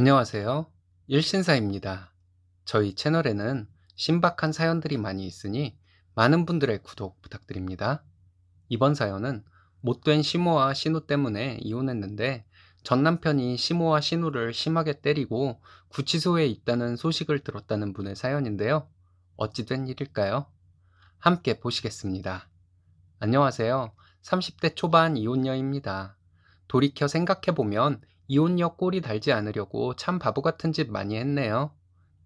안녕하세요. 일신사입니다. 저희 채널에는 신박한 사연들이 많이 있으니 많은 분들의 구독 부탁드립니다. 이번 사연은 못된 시모와 신우 때문에 이혼했는데 전 남편이 시모와 신우를 심하게 때리고 구치소에 있다는 소식을 들었다는 분의 사연인데요. 어찌된 일일까요? 함께 보시겠습니다. 안녕하세요. 30대 초반 이혼녀입니다. 돌이켜 생각해보면 이혼녀 꼬리 달지 않으려고 참 바보 같은 짓 많이 했네요.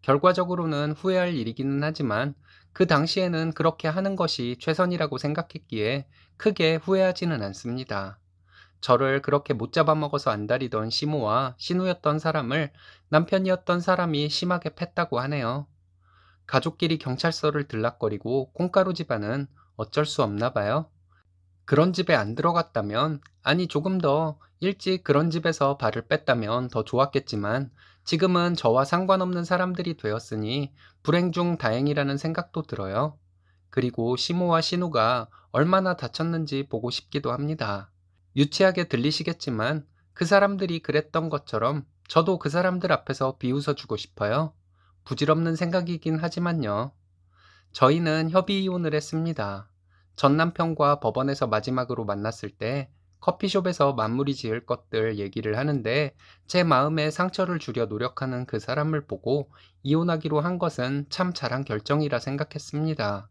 결과적으로는 후회할 일이기는 하지만 그 당시에는 그렇게 하는 것이 최선이라고 생각했기에 크게 후회하지는 않습니다. 저를 그렇게 못 잡아먹어서 안달이던 시모와 신우였던 사람을 남편이었던 사람이 심하게 팼다고 하네요. 가족끼리 경찰서를 들락거리고 콩가루 집안은 어쩔 수 없나 봐요. 그런 집에 안 들어갔다면, 아니 조금 더 일찍 그런 집에서 발을 뺐다면 더 좋았겠지만 지금은 저와 상관없는 사람들이 되었으니 불행 중 다행이라는 생각도 들어요. 그리고 시모와 신우가 얼마나 다쳤는지 보고 싶기도 합니다. 유치하게 들리시겠지만 그 사람들이 그랬던 것처럼 저도 그 사람들 앞에서 비웃어 주고 싶어요. 부질없는 생각이긴 하지만요. 저희는 협의 이혼을 했습니다. 전 남편과 법원에서 마지막으로 만났을 때 커피숍에서 만물이 지을 것들 얘기를 하는데 제 마음에 상처를 주려 노력하는 그 사람을 보고 이혼하기로 한 것은 참 잘한 결정이라 생각했습니다.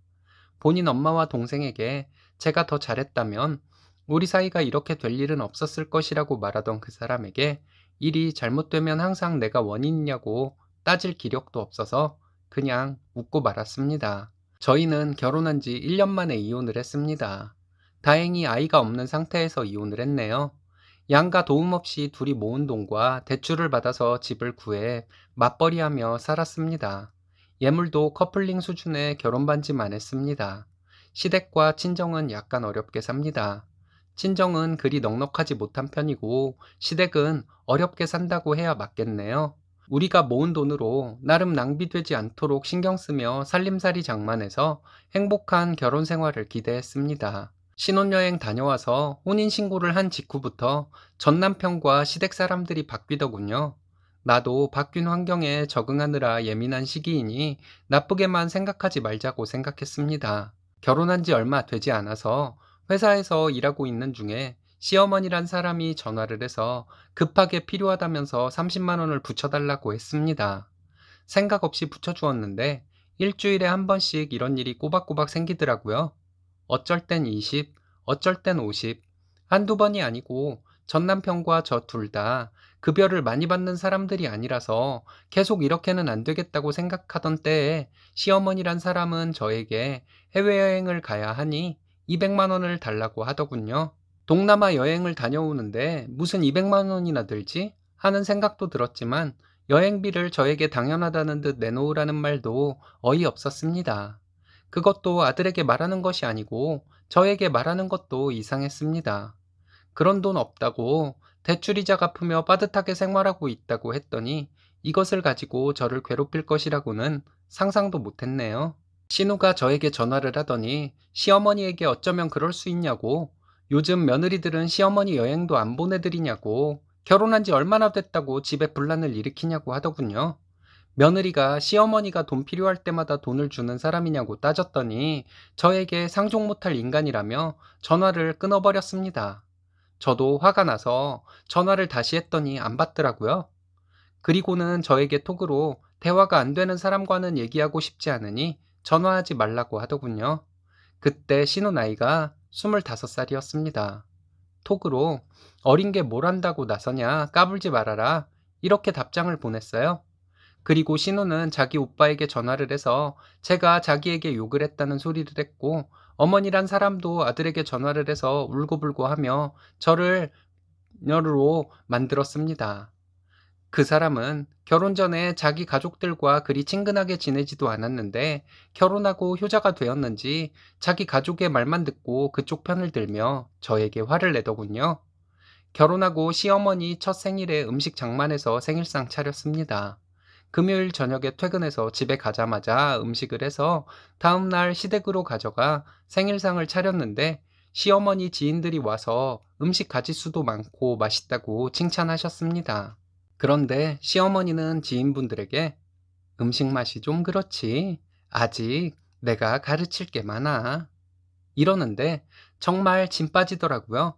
본인 엄마와 동생에게 제가 더 잘했다면 우리 사이가 이렇게 될 일은 없었을 것이라고 말하던 그 사람에게 일이 잘못되면 항상 내가 원인이냐고 따질 기력도 없어서 그냥 웃고 말았습니다. 저희는 결혼한 지 1년 만에 이혼을 했습니다. 다행히 아이가 없는 상태에서 이혼을 했네요. 양가 도움 없이 둘이 모은 돈과 대출을 받아서 집을 구해 맞벌이하며 살았습니다. 예물도 커플링 수준의 결혼 반지만 했습니다. 시댁과 친정은 약간 어렵게 삽니다. 친정은 그리 넉넉하지 못한 편이고 시댁은 어렵게 산다고 해야 맞겠네요. 우리가 모은 돈으로 나름 낭비되지 않도록 신경 쓰며 살림살이 장만해서 행복한 결혼 생활을 기대했습니다. 신혼여행 다녀와서 혼인신고를 한 직후부터 전 남편과 시댁 사람들이 바뀌더군요. 나도 바뀐 환경에 적응하느라 예민한 시기이니 나쁘게만 생각하지 말자고 생각했습니다. 결혼한 지 얼마 되지 않아서 회사에서 일하고 있는 중에 시어머니란 사람이 전화를 해서 급하게 필요하다면서 30만원을 붙여달라고 했습니다. 생각 없이 붙여주었는데 일주일에 한 번씩 이런 일이 꼬박꼬박 생기더라고요. 어쩔 땐 20, 어쩔 땐 50. 한두 번이 아니고 전 남편과 저 둘 다 급여를 많이 받는 사람들이 아니라서 계속 이렇게는 안 되겠다고 생각하던 때에 시어머니란 사람은 저에게 해외여행을 가야 하니 200만 원을 달라고 하더군요. 동남아 여행을 다녀오는데 무슨 200만 원이나 들지? 하는 생각도 들었지만 여행비를 저에게 당연하다는 듯 내놓으라는 말도 어이없었습니다. 그것도 아들에게 말하는 것이 아니고 저에게 말하는 것도 이상했습니다. 그런 돈 없다고 대출이자 갚으며 빠듯하게 생활하고 있다고 했더니 이것을 가지고 저를 괴롭힐 것이라고는 상상도 못했네요. 신우가 저에게 전화를 하더니 시어머니에게 어쩌면 그럴 수 있냐고 요즘 며느리들은 시어머니 여행도 안 보내드리냐고 결혼한 지 얼마나 됐다고 집에 분란을 일으키냐고 하더군요. 며느리가 시어머니가 돈 필요할 때마다 돈을 주는 사람이냐고 따졌더니 저에게 상종 못할 인간이라며 전화를 끊어버렸습니다. 저도 화가 나서 전화를 다시 했더니 안 받더라고요. 그리고는 저에게 톡으로 대화가 안 되는 사람과는 얘기하고 싶지 않으니 전화하지 말라고 하더군요. 그때 신혼 아이가 25살이었습니다. 톡으로 어린 게 뭘 한다고 나서냐 까불지 말아라 이렇게 답장을 보냈어요. 그리고 신우는 자기 오빠에게 전화를 해서 제가 자기에게 욕을 했다는 소리를 했고 어머니란 사람도 아들에게 전화를 해서 울고불고 하며 저를 여로 만들었습니다. 그 사람은 결혼 전에 자기 가족들과 그리 친근하게 지내지도 않았는데 결혼하고 효자가 되었는지 자기 가족의 말만 듣고 그쪽 편을 들며 저에게 화를 내더군요. 결혼하고 시어머니 첫 생일에 음식 장만해서 생일상 차렸습니다. 금요일 저녁에 퇴근해서 집에 가자마자 음식을 해서 다음날 시댁으로 가져가 생일상을 차렸는데 시어머니 지인들이 와서 음식 가짓수도 많고 맛있다고 칭찬하셨습니다. 그런데 시어머니는 지인분들에게 음식 맛이 좀 그렇지. 아직 내가 가르칠 게 많아. 이러는데 정말 진 빠지더라고요.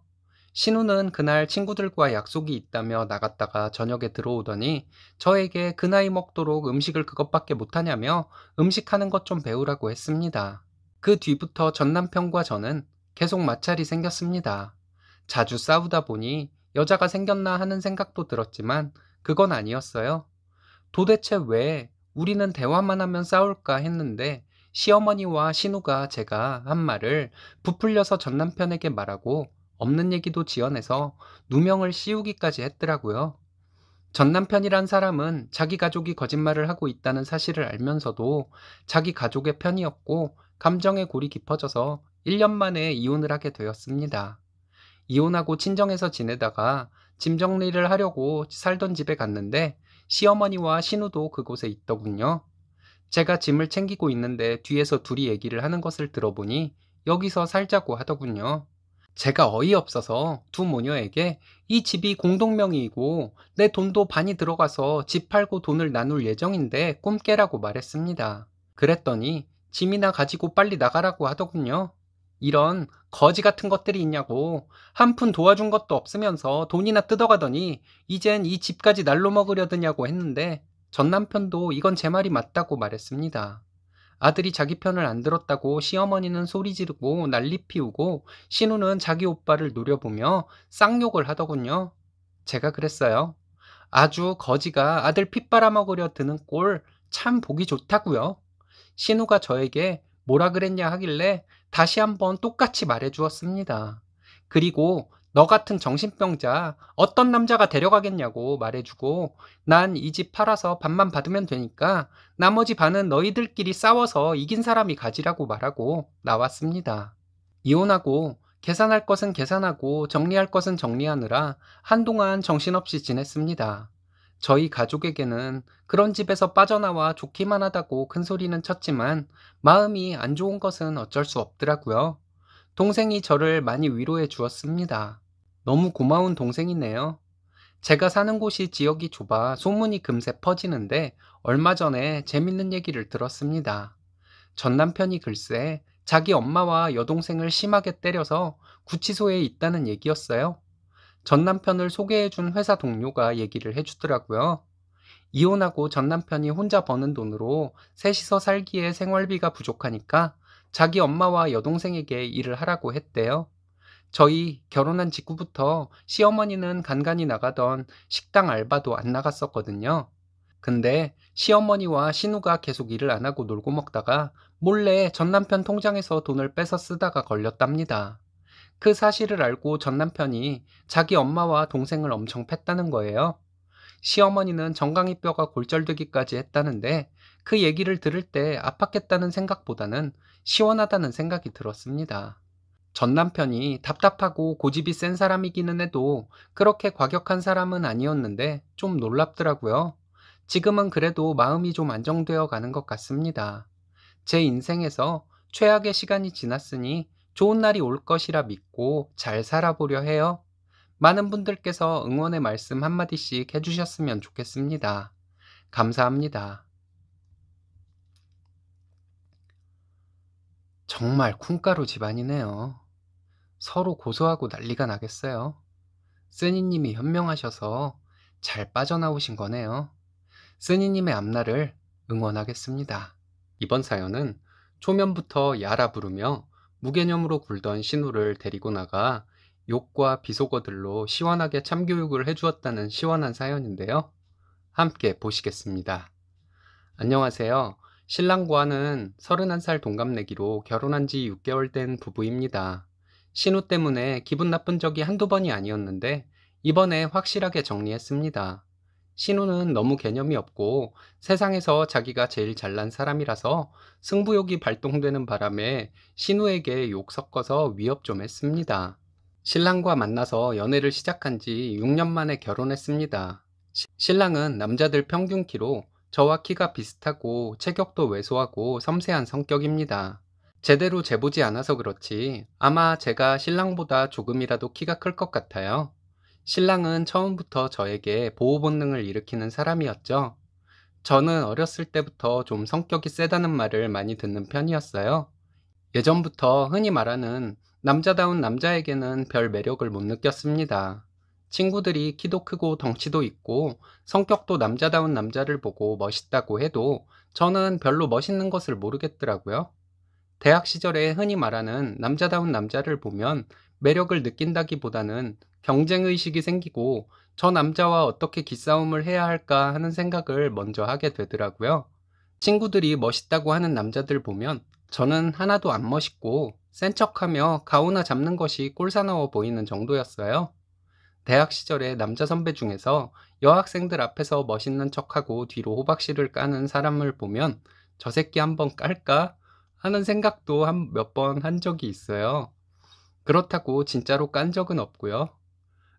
신우는 그날 친구들과 약속이 있다며 나갔다가 저녁에 들어오더니 저에게 그 나이 먹도록 음식을 그것밖에 못하냐며 음식하는 것 좀 배우라고 했습니다. 그 뒤부터 전 남편과 저는 계속 마찰이 생겼습니다. 자주 싸우다 보니 여자가 생겼나 하는 생각도 들었지만 그건 아니었어요. 도대체 왜 우리는 대화만 하면 싸울까 했는데 시어머니와 신우가 제가 한 말을 부풀려서 전 남편에게 말하고 없는 얘기도 지어내서 누명을 씌우기까지 했더라고요. 전 남편이란 사람은 자기 가족이 거짓말을 하고 있다는 사실을 알면서도 자기 가족의 편이었고 감정의 골이 깊어져서 1년 만에 이혼을 하게 되었습니다. 이혼하고 친정에서 지내다가 짐 정리를 하려고 살던 집에 갔는데 시어머니와 신우도 그곳에 있더군요. 제가 짐을 챙기고 있는데 뒤에서 둘이 얘기를 하는 것을 들어보니 여기서 살자고 하더군요. 제가 어이없어서 두 모녀에게 이 집이 공동명의이고 내 돈도 반이 들어가서 집 팔고 돈을 나눌 예정인데 꿈 깨라고 말했습니다. 그랬더니 짐이나 가지고 빨리 나가라고 하더군요. 이런 거지 같은 것들이 있냐고 한 푼 도와준 것도 없으면서 돈이나 뜯어가더니 이젠 이 집까지 날로 먹으려드냐고 했는데 전 남편도 이건 제 말이 맞다고 말했습니다. 아들이 자기 편을 안 들었다고 시어머니는 소리 지르고 난리 피우고 신우는 자기 오빠를 노려보며 쌍욕을 하더군요. 제가 그랬어요. 아주 거지가 아들 핏바라먹으려 드는 꼴 참 보기 좋다고요. 신우가 저에게 뭐라 그랬냐 하길래 다시 한번 똑같이 말해 주었습니다. 그리고 너 같은 정신병자 어떤 남자가 데려가겠냐고 말해주고 난 이 집 팔아서 반만 받으면 되니까 나머지 반은 너희들끼리 싸워서 이긴 사람이 가지라고 말하고 나왔습니다. 이혼하고 계산할 것은 계산하고 정리할 것은 정리하느라 한동안 정신없이 지냈습니다. 저희 가족에게는 그런 집에서 빠져나와 좋기만 하다고 큰소리는 쳤지만 마음이 안 좋은 것은 어쩔 수 없더라고요. 동생이 저를 많이 위로해 주었습니다. 너무 고마운 동생이네요. 제가 사는 곳이 지역이 좁아 소문이 금세 퍼지는데 얼마 전에 재밌는 얘기를 들었습니다. 전 남편이 글쎄 자기 엄마와 여동생을 심하게 때려서 구치소에 있다는 얘기였어요. 전 남편을 소개해준 회사 동료가 얘기를 해주더라고요. 이혼하고 전 남편이 혼자 버는 돈으로 셋이서 살기에 생활비가 부족하니까 자기 엄마와 여동생에게 일을 하라고 했대요. 저희 결혼한 직후부터 시어머니는 간간히 나가던 식당 알바도 안 나갔었거든요. 근데 시어머니와 신우가 계속 일을 안 하고 놀고 먹다가 몰래 전남편 통장에서 돈을 빼서 쓰다가 걸렸답니다. 그 사실을 알고 전남편이 자기 엄마와 동생을 엄청 팼다는 거예요. 시어머니는 정강이 뼈가 골절되기까지 했다는데 그 얘기를 들을 때 아팠겠다는 생각보다는 시원하다는 생각이 들었습니다. 전 남편이 답답하고 고집이 센 사람이기는 해도 그렇게 과격한 사람은 아니었는데 좀 놀랍더라고요. 지금은 그래도 마음이 좀 안정되어 가는 것 같습니다. 제 인생에서 최악의 시간이 지났으니 좋은 날이 올 것이라 믿고 잘 살아보려 해요. 많은 분들께서 응원의 말씀 한마디씩 해주셨으면 좋겠습니다. 감사합니다. 정말 쿵가루 집안이네요. 서로 고소하고 난리가 나겠어요. 쓰니님이 현명하셔서 잘 빠져나오신 거네요. 쓰니님의 앞날을 응원하겠습니다. 이번 사연은 초면부터 야라 부르며 무개념으로 굴던 신우를 데리고 나가 욕과 비속어들로 시원하게 참교육을 해주었다는 시원한 사연인데요. 함께 보시겠습니다. 안녕하세요. 신랑과는 31살 동갑내기로 결혼한 지 6개월 된 부부입니다. 신우 때문에 기분 나쁜 적이 한두 번이 아니었는데 이번에 확실하게 정리했습니다. 신우는 너무 개념이 없고 세상에서 자기가 제일 잘난 사람이라서 승부욕이 발동되는 바람에 신우에게 욕 섞어서 위협 좀 했습니다. 신랑과 만나서 연애를 시작한 지 6년 만에 결혼했습니다. 신랑은 남자들 평균 키로 저와 키가 비슷하고 체격도 왜소하고 섬세한 성격입니다. 제대로 재보지 않아서 그렇지 아마 제가 신랑보다 조금이라도 키가 클 것 같아요. 신랑은 처음부터 저에게 보호 본능을 일으키는 사람이었죠. 저는 어렸을 때부터 좀 성격이 세다는 말을 많이 듣는 편이었어요. 예전부터 흔히 말하는 남자다운 남자에게는 별 매력을 못 느꼈습니다. 친구들이 키도 크고 덩치도 있고 성격도 남자다운 남자를 보고 멋있다고 해도 저는 별로 멋있는 것을 모르겠더라고요. 대학 시절에 흔히 말하는 남자다운 남자를 보면 매력을 느낀다기보다는 경쟁의식이 생기고 저 남자와 어떻게 기싸움을 해야 할까 하는 생각을 먼저 하게 되더라고요. 친구들이 멋있다고 하는 남자들 보면 저는 하나도 안 멋있고 센 척하며 가오나 잡는 것이 꼴사나워 보이는 정도였어요. 대학 시절에 남자 선배 중에서 여학생들 앞에서 멋있는 척하고 뒤로 호박씨를 까는 사람을 보면 저 새끼 한번 깔까? 하는 생각도 몇 번 한 적이 있어요. 그렇다고 진짜로 깐 적은 없고요.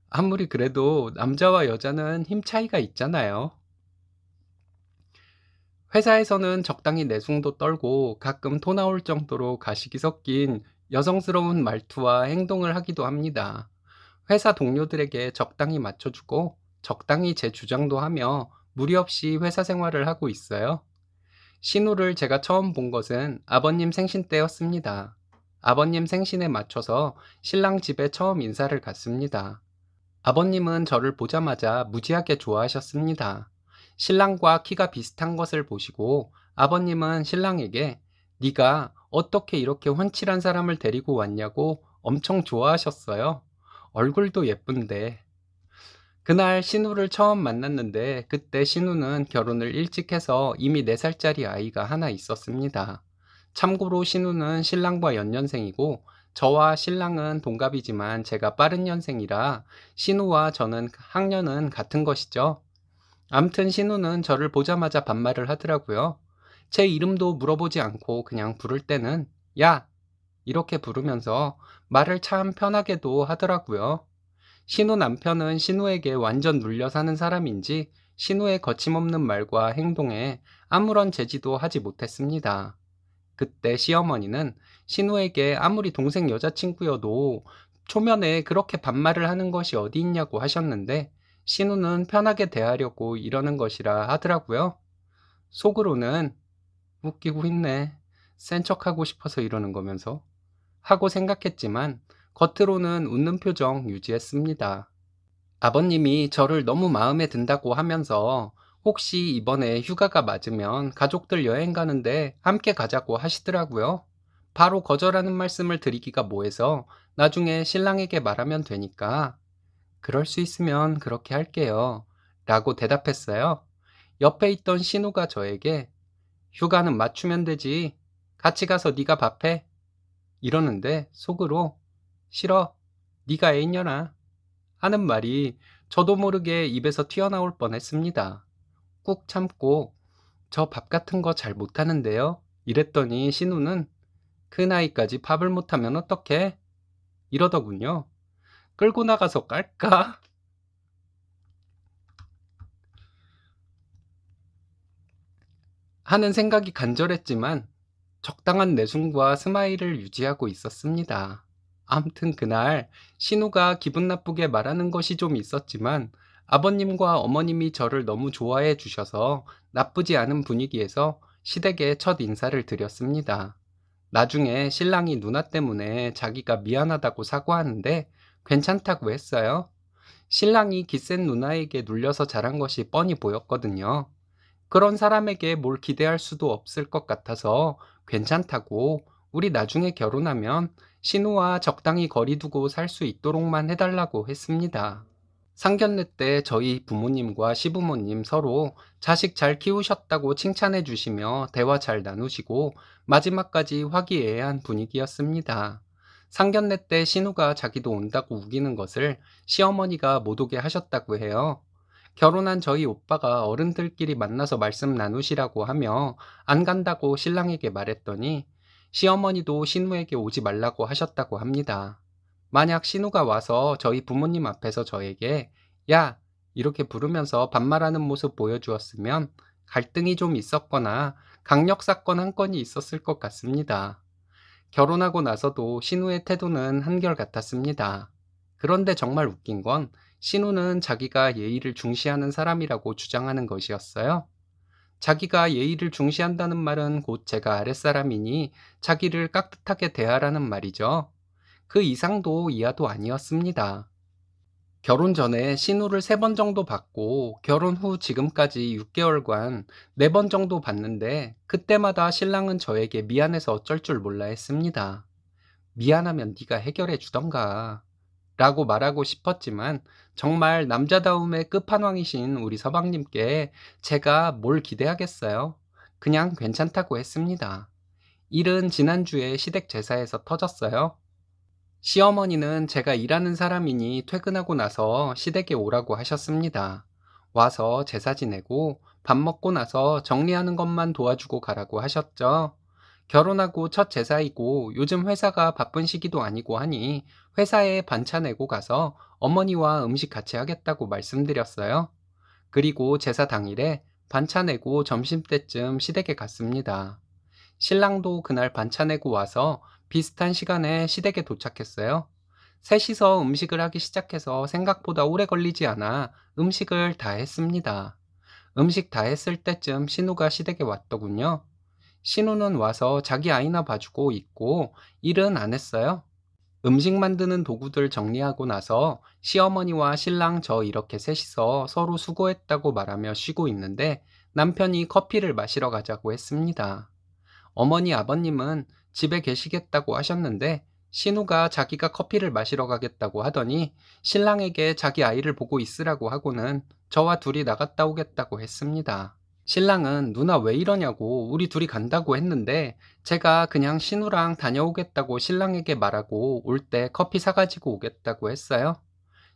아무리 그래도 남자와 여자는 힘 차이가 있잖아요. 회사에서는 적당히 내숭도 떨고 가끔 토 나올 정도로 가식이 섞인 여성스러운 말투와 행동을 하기도 합니다. 회사 동료들에게 적당히 맞춰주고 적당히 제 주장도 하며 무리 없이 회사 생활을 하고 있어요. 신우를 제가 처음 본 것은 아버님 생신 때였습니다. 아버님 생신에 맞춰서 신랑 집에 처음 인사를 갔습니다. 아버님은 저를 보자마자 무지하게 좋아하셨습니다. 신랑과 키가 비슷한 것을 보시고 아버님은 신랑에게 네가 어떻게 이렇게 훤칠한 사람을 데리고 왔냐고 엄청 좋아하셨어요. 얼굴도 예쁜데 그날 신우를 처음 만났는데 그때 신우는 결혼을 일찍 해서 이미 4살짜리 아이가 하나 있었습니다. 참고로 신우는 신랑과 연년생이고 저와 신랑은 동갑이지만 제가 빠른 년생이라 신우와 저는 학년은 같은 것이죠. 암튼 신우는 저를 보자마자 반말을 하더라고요. 제 이름도 물어보지 않고 그냥 부를 때는 야! 이렇게 부르면서 말을 참 편하게도 하더라고요. 신우 남편은 신우에게 완전 눌려 사는 사람인지 신우의 거침없는 말과 행동에 아무런 제지도 하지 못했습니다. 그때 시어머니는 신우에게 아무리 동생 여자친구여도 초면에 그렇게 반말을 하는 것이 어디 있냐고 하셨는데 신우는 편하게 대하려고 이러는 것이라 하더라고요. 속으로는 웃기고 있네. 센 척하고 싶어서 이러는 거면서 하고 생각했지만 겉으로는 웃는 표정 유지했습니다. 아버님이 저를 너무 마음에 든다고 하면서 혹시 이번에 휴가가 맞으면 가족들 여행 가는데 함께 가자고 하시더라고요. 바로 거절하는 말씀을 드리기가 뭐해서 나중에 신랑에게 말하면 되니까 그럴 수 있으면 그렇게 할게요. 라고 대답했어요. 옆에 있던 신우가 저에게 휴가는 맞추면 되지. 같이 가서 네가 밥해. 이러는데 속으로 싫어. 네가 애인녀나. 하는 말이 저도 모르게 입에서 튀어나올 뻔했습니다. 꾹 참고 저 밥 같은 거 잘 못하는데요. 이랬더니 신우는 그 나이까지 밥을 못하면 어떡해? 이러더군요. 끌고 나가서 깔까? 하는 생각이 간절했지만 적당한 내숭과 스마일을 유지하고 있었습니다. 아무튼 그날 신우가 기분 나쁘게 말하는 것이 좀 있었지만 아버님과 어머님이 저를 너무 좋아해 주셔서 나쁘지 않은 분위기에서 시댁에 첫 인사를 드렸습니다. 나중에 신랑이 누나 때문에 자기가 미안하다고 사과하는데 괜찮다고 했어요. 신랑이 기센 누나에게 눌려서 자란 것이 뻔히 보였거든요. 그런 사람에게 뭘 기대할 수도 없을 것 같아서 괜찮다고 우리 나중에 결혼하면 신우와 적당히 거리 두고 살 수 있도록만 해달라고 했습니다. 상견례 때 저희 부모님과 시부모님 서로 자식 잘 키우셨다고 칭찬해 주시며 대화 잘 나누시고 마지막까지 화기애애한 분위기였습니다. 상견례 때 신우가 자기도 온다고 우기는 것을 시어머니가 못 오게 하셨다고 해요. 결혼한 저희 오빠가 어른들끼리 만나서 말씀 나누시라고 하며 안 간다고 신랑에게 말했더니 시어머니도 신우에게 오지 말라고 하셨다고 합니다. 만약 신우가 와서 저희 부모님 앞에서 저에게 야! 이렇게 부르면서 반말하는 모습 보여주었으면 갈등이 좀 있었거나 강력사건 한 건이 있었을 것 같습니다. 결혼하고 나서도 신우의 태도는 한결같았습니다. 그런데 정말 웃긴 건 신우는 자기가 예의를 중시하는 사람이라고 주장하는 것이었어요. 자기가 예의를 중시한다는 말은 곧 제가 아랫사람이니 자기를 깍듯하게 대하라는 말이죠. 그 이상도 이하도 아니었습니다. 결혼 전에 신호를 3번 정도 받고 결혼 후 지금까지 6개월간 4번 정도 받는데 그때마다 신랑은 저에게 미안해서 어쩔 줄 몰라 했습니다. 미안하면 네가 해결해 주던가. 라고 말하고 싶었지만 정말 남자다움의 끝판왕이신 우리 서방님께 제가 뭘 기대하겠어요. 그냥 괜찮다고 했습니다. 일은 지난주에 시댁 제사에서 터졌어요. 시어머니는 제가 일하는 사람이니 퇴근하고 나서 시댁에 오라고 하셨습니다. 와서 제사 지내고 밥 먹고 나서 정리하는 것만 도와주고 가라고 하셨죠. 결혼하고 첫 제사이고 요즘 회사가 바쁜 시기도 아니고 하니 회사에 반차 내고 가서 어머니와 음식 같이 하겠다고 말씀드렸어요. 그리고 제사 당일에 반차 내고 점심때쯤 시댁에 갔습니다. 신랑도 그날 반차 내고 와서 비슷한 시간에 시댁에 도착했어요. 셋이서 음식을 하기 시작해서 생각보다 오래 걸리지 않아 음식을 다 했습니다. 음식 다 했을 때쯤 신우가 시댁에 왔더군요. 신우는 와서 자기 아이나 봐주고 있고 일은 안 했어요. 음식 만드는 도구들 정리하고 나서 시어머니와 신랑 저 이렇게 셋이서 서로 수고했다고 말하며 쉬고 있는데 남편이 커피를 마시러 가자고 했습니다. 어머니 아버님은 집에 계시겠다고 하셨는데 신우가 자기가 커피를 마시러 가겠다고 하더니 신랑에게 자기 아이를 보고 있으라고 하고는 저와 둘이 나갔다 오겠다고 했습니다. 신랑은 누나 왜 이러냐고 우리 둘이 간다고 했는데 제가 그냥 신우랑 다녀오겠다고 신랑에게 말하고 올 때 커피 사가지고 오겠다고 했어요.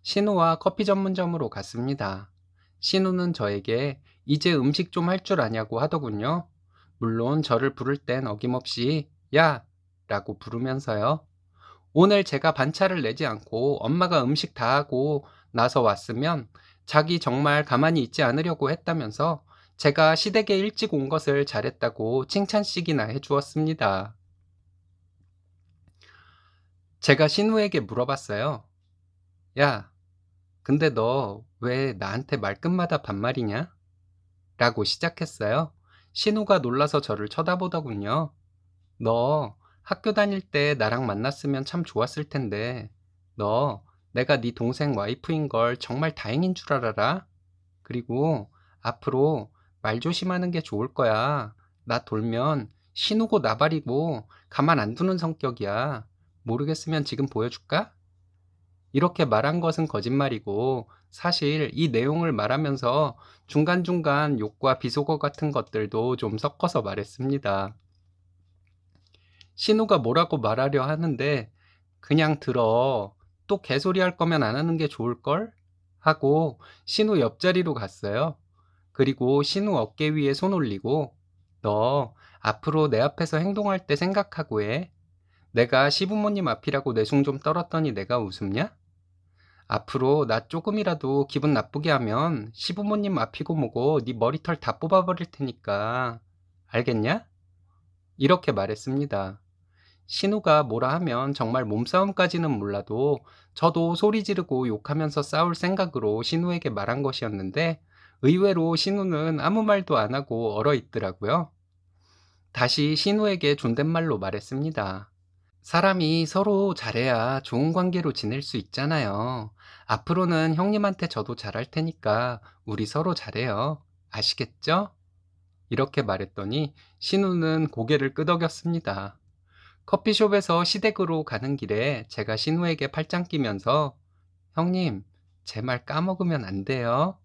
신우와 커피 전문점으로 갔습니다. 신우는 저에게 이제 음식 좀 할 줄 아냐고 하더군요. 물론 저를 부를 땐 어김없이 야! 라고 부르면서요. 오늘 제가 반차를 내지 않고 엄마가 음식 다 하고 나서 왔으면 자기 정말 가만히 있지 않으려고 했다면서 제가 시댁에 일찍 온 것을 잘했다고 칭찬씩이나 해주었습니다. 제가 신우에게 물어봤어요. 야, 근데 너 왜 나한테 말끝마다 반말이냐? 라고 시작했어요. 신우가 놀라서 저를 쳐다보더군요. 너 학교 다닐 때 나랑 만났으면 참 좋았을 텐데 너 내가 네 동생 와이프인 걸 정말 다행인 줄 알아라. 그리고 앞으로 말 조심하는 게 좋을 거야. 나 돌면 신우고 나발이고 가만 안 두는 성격이야. 모르겠으면 지금 보여줄까? 이렇게 말한 것은 거짓말이고 사실 이 내용을 말하면서 중간중간 욕과 비속어 같은 것들도 좀 섞어서 말했습니다. 신우가 뭐라고 말하려 하는데 그냥 들어 또 개소리 할 거면 안 하는 게 좋을걸? 하고 신우 옆자리로 갔어요. 그리고 신우 어깨 위에 손 올리고 너 앞으로 내 앞에서 행동할 때 생각하고 해. 내가 시부모님 앞이라고 내숭 좀 떨었더니 내가 웃음냐? 앞으로 나 조금이라도 기분 나쁘게 하면 시부모님 앞이고 뭐고 네 머리털 다 뽑아버릴 테니까 알겠냐? 이렇게 말했습니다. 신우가 뭐라 하면 정말 몸싸움까지는 몰라도 저도 소리 지르고 욕하면서 싸울 생각으로 신우에게 말한 것이었는데 의외로 신우는 아무 말도 안 하고 얼어 있더라고요. 다시 신우에게 존댓말로 말했습니다. 사람이 서로 잘해야 좋은 관계로 지낼 수 있잖아요. 앞으로는 형님한테 저도 잘할 테니까 우리 서로 잘해요. 아시겠죠? 이렇게 말했더니 신우는 고개를 끄덕였습니다. 커피숍에서 시댁으로 가는 길에 제가 신우에게 팔짱 끼면서 형님, 제 말 까먹으면 안 돼요.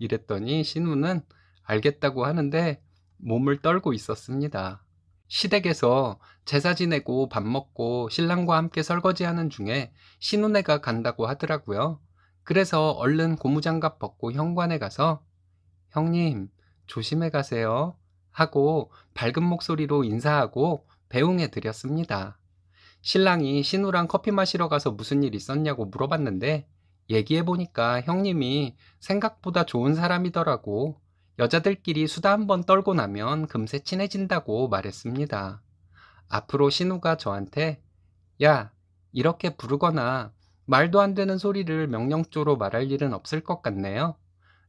이랬더니 신우는 알겠다고 하는데 몸을 떨고 있었습니다. 시댁에서 제사 지내고 밥 먹고 신랑과 함께 설거지하는 중에 신우네가 간다고 하더라고요. 그래서 얼른 고무장갑 벗고 현관에 가서 형님 조심해 가세요 하고 밝은 목소리로 인사하고 배웅해 드렸습니다. 신랑이 신우랑 커피 마시러 가서 무슨 일 있었냐고 물어봤는데 얘기해보니까 형님이 생각보다 좋은 사람이더라고. 여자들끼리 수다 한번 떨고 나면 금세 친해진다고 말했습니다. 앞으로 신우가 저한테 야, 이렇게 부르거나 말도 안 되는 소리를 명령조로 말할 일은 없을 것 같네요.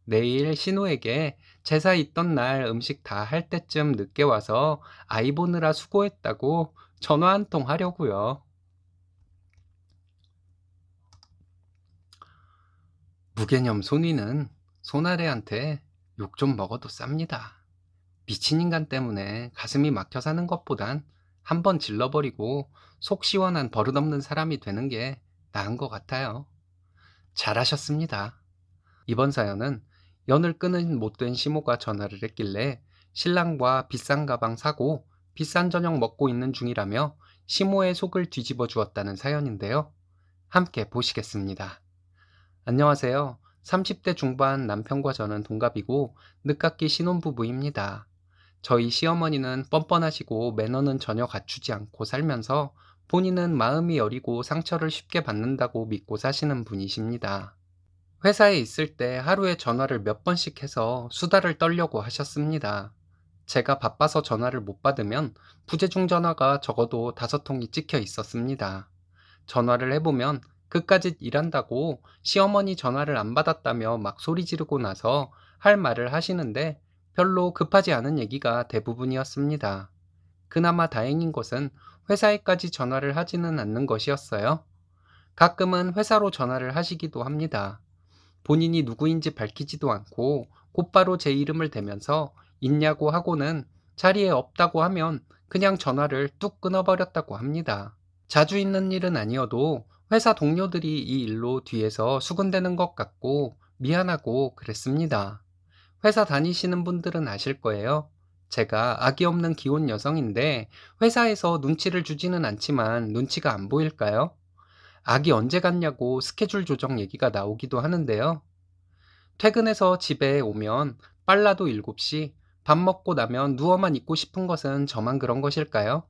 내일 신우에게 제사 있던 날 음식 다 할 때쯤 늦게 와서 아이 보느라 수고했다고 전화 한 통 하려고요. 무개념 손이는 손아래한테욕 좀 먹어도 쌉니다. 미친 인간 때문에 가슴이 막혀 사는 것보단 한 번 질러버리고 속 시원한 버릇없는 사람이 되는 게 나은 것 같아요. 잘하셨습니다. 이번 사연은 연을 끊은 못된 시모가 전화를 했길래 신랑과 비싼 가방 사고 비싼 저녁 먹고 있는 중이라며 시모의 속을 뒤집어 주었다는 사연인데요. 함께 보시겠습니다. 안녕하세요. 30대 중반 남편과 저는 동갑이고 늦깎이 신혼부부입니다. 저희 시어머니는 뻔뻔하시고 매너는 전혀 갖추지 않고 살면서 본인은 마음이 여리고 상처를 쉽게 받는다고 믿고 사시는 분이십니다. 회사에 있을 때 하루에 전화를 몇 번씩 해서 수다를 떨려고 하셨습니다. 제가 바빠서 전화를 못 받으면 부재중 전화가 적어도 다섯 통이 찍혀 있었습니다. 전화를 해보면 끝까지 일한다고 시어머니 전화를 안 받았다며 막 소리 지르고 나서 할 말을 하시는데 별로 급하지 않은 얘기가 대부분이었습니다. 그나마 다행인 것은 회사에까지 전화를 하지는 않는 것이었어요. 가끔은 회사로 전화를 하시기도 합니다. 본인이 누구인지 밝히지도 않고 곧바로 제 이름을 대면서 있냐고 하고는 자리에 없다고 하면 그냥 전화를 뚝 끊어버렸다고 합니다. 자주 있는 일은 아니어도 회사 동료들이 이 일로 뒤에서 수군대는 것 같고 미안하고 그랬습니다. 회사 다니시는 분들은 아실 거예요. 제가 아기 없는 기혼 여성인데 회사에서 눈치를 주지는 않지만 눈치가 안 보일까요? 아기 언제 갔냐고 스케줄 조정 얘기가 나오기도 하는데요. 퇴근해서 집에 오면 빨라도 7시, 밥 먹고 나면 누워만 있고 싶은 것은 저만 그런 것일까요?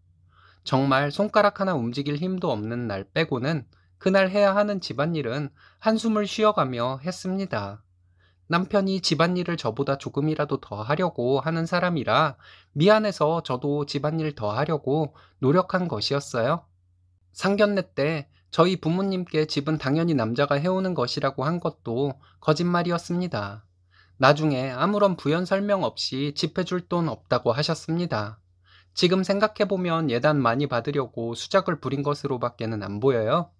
정말 손가락 하나 움직일 힘도 없는 날 빼고는 그날 해야 하는 집안일은 한숨을 쉬어가며 했습니다. 남편이 집안일을 저보다 조금이라도 더 하려고 하는 사람이라 미안해서 저도 집안일 더 하려고 노력한 것이었어요. 상견례 때 저희 부모님께 집은 당연히 남자가 해오는 것이라고 한 것도 거짓말이었습니다. 나중에 아무런 부연 설명 없이 집 해줄 돈 없다고 하셨습니다. 지금 생각해보면 예단 많이 받으려고 수작을 부린 것으로밖에는 안 보여요.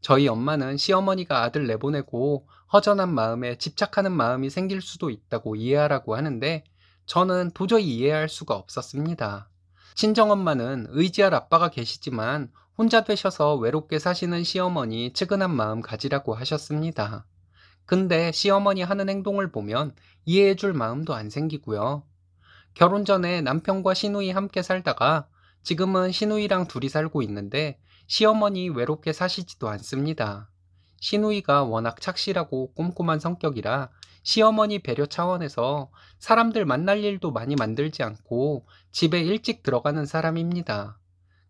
저희 엄마는 시어머니가 아들 내보내고 허전한 마음에 집착하는 마음이 생길 수도 있다고 이해하라고 하는데 저는 도저히 이해할 수가 없었습니다. 친정엄마는 의지할 아빠가 계시지만 혼자 되셔서 외롭게 사시는 시어머니 측은한 마음 가지라고 하셨습니다. 근데 시어머니 하는 행동을 보면 이해해 줄 마음도 안 생기고요. 결혼 전에 남편과 시누이 함께 살다가 지금은 시누이랑 둘이 살고 있는데 시어머니 외롭게 사시지도 않습니다. 시누이가 워낙 착실하고 꼼꼼한 성격이라 시어머니 배려 차원에서 사람들 만날 일도 많이 만들지 않고 집에 일찍 들어가는 사람입니다.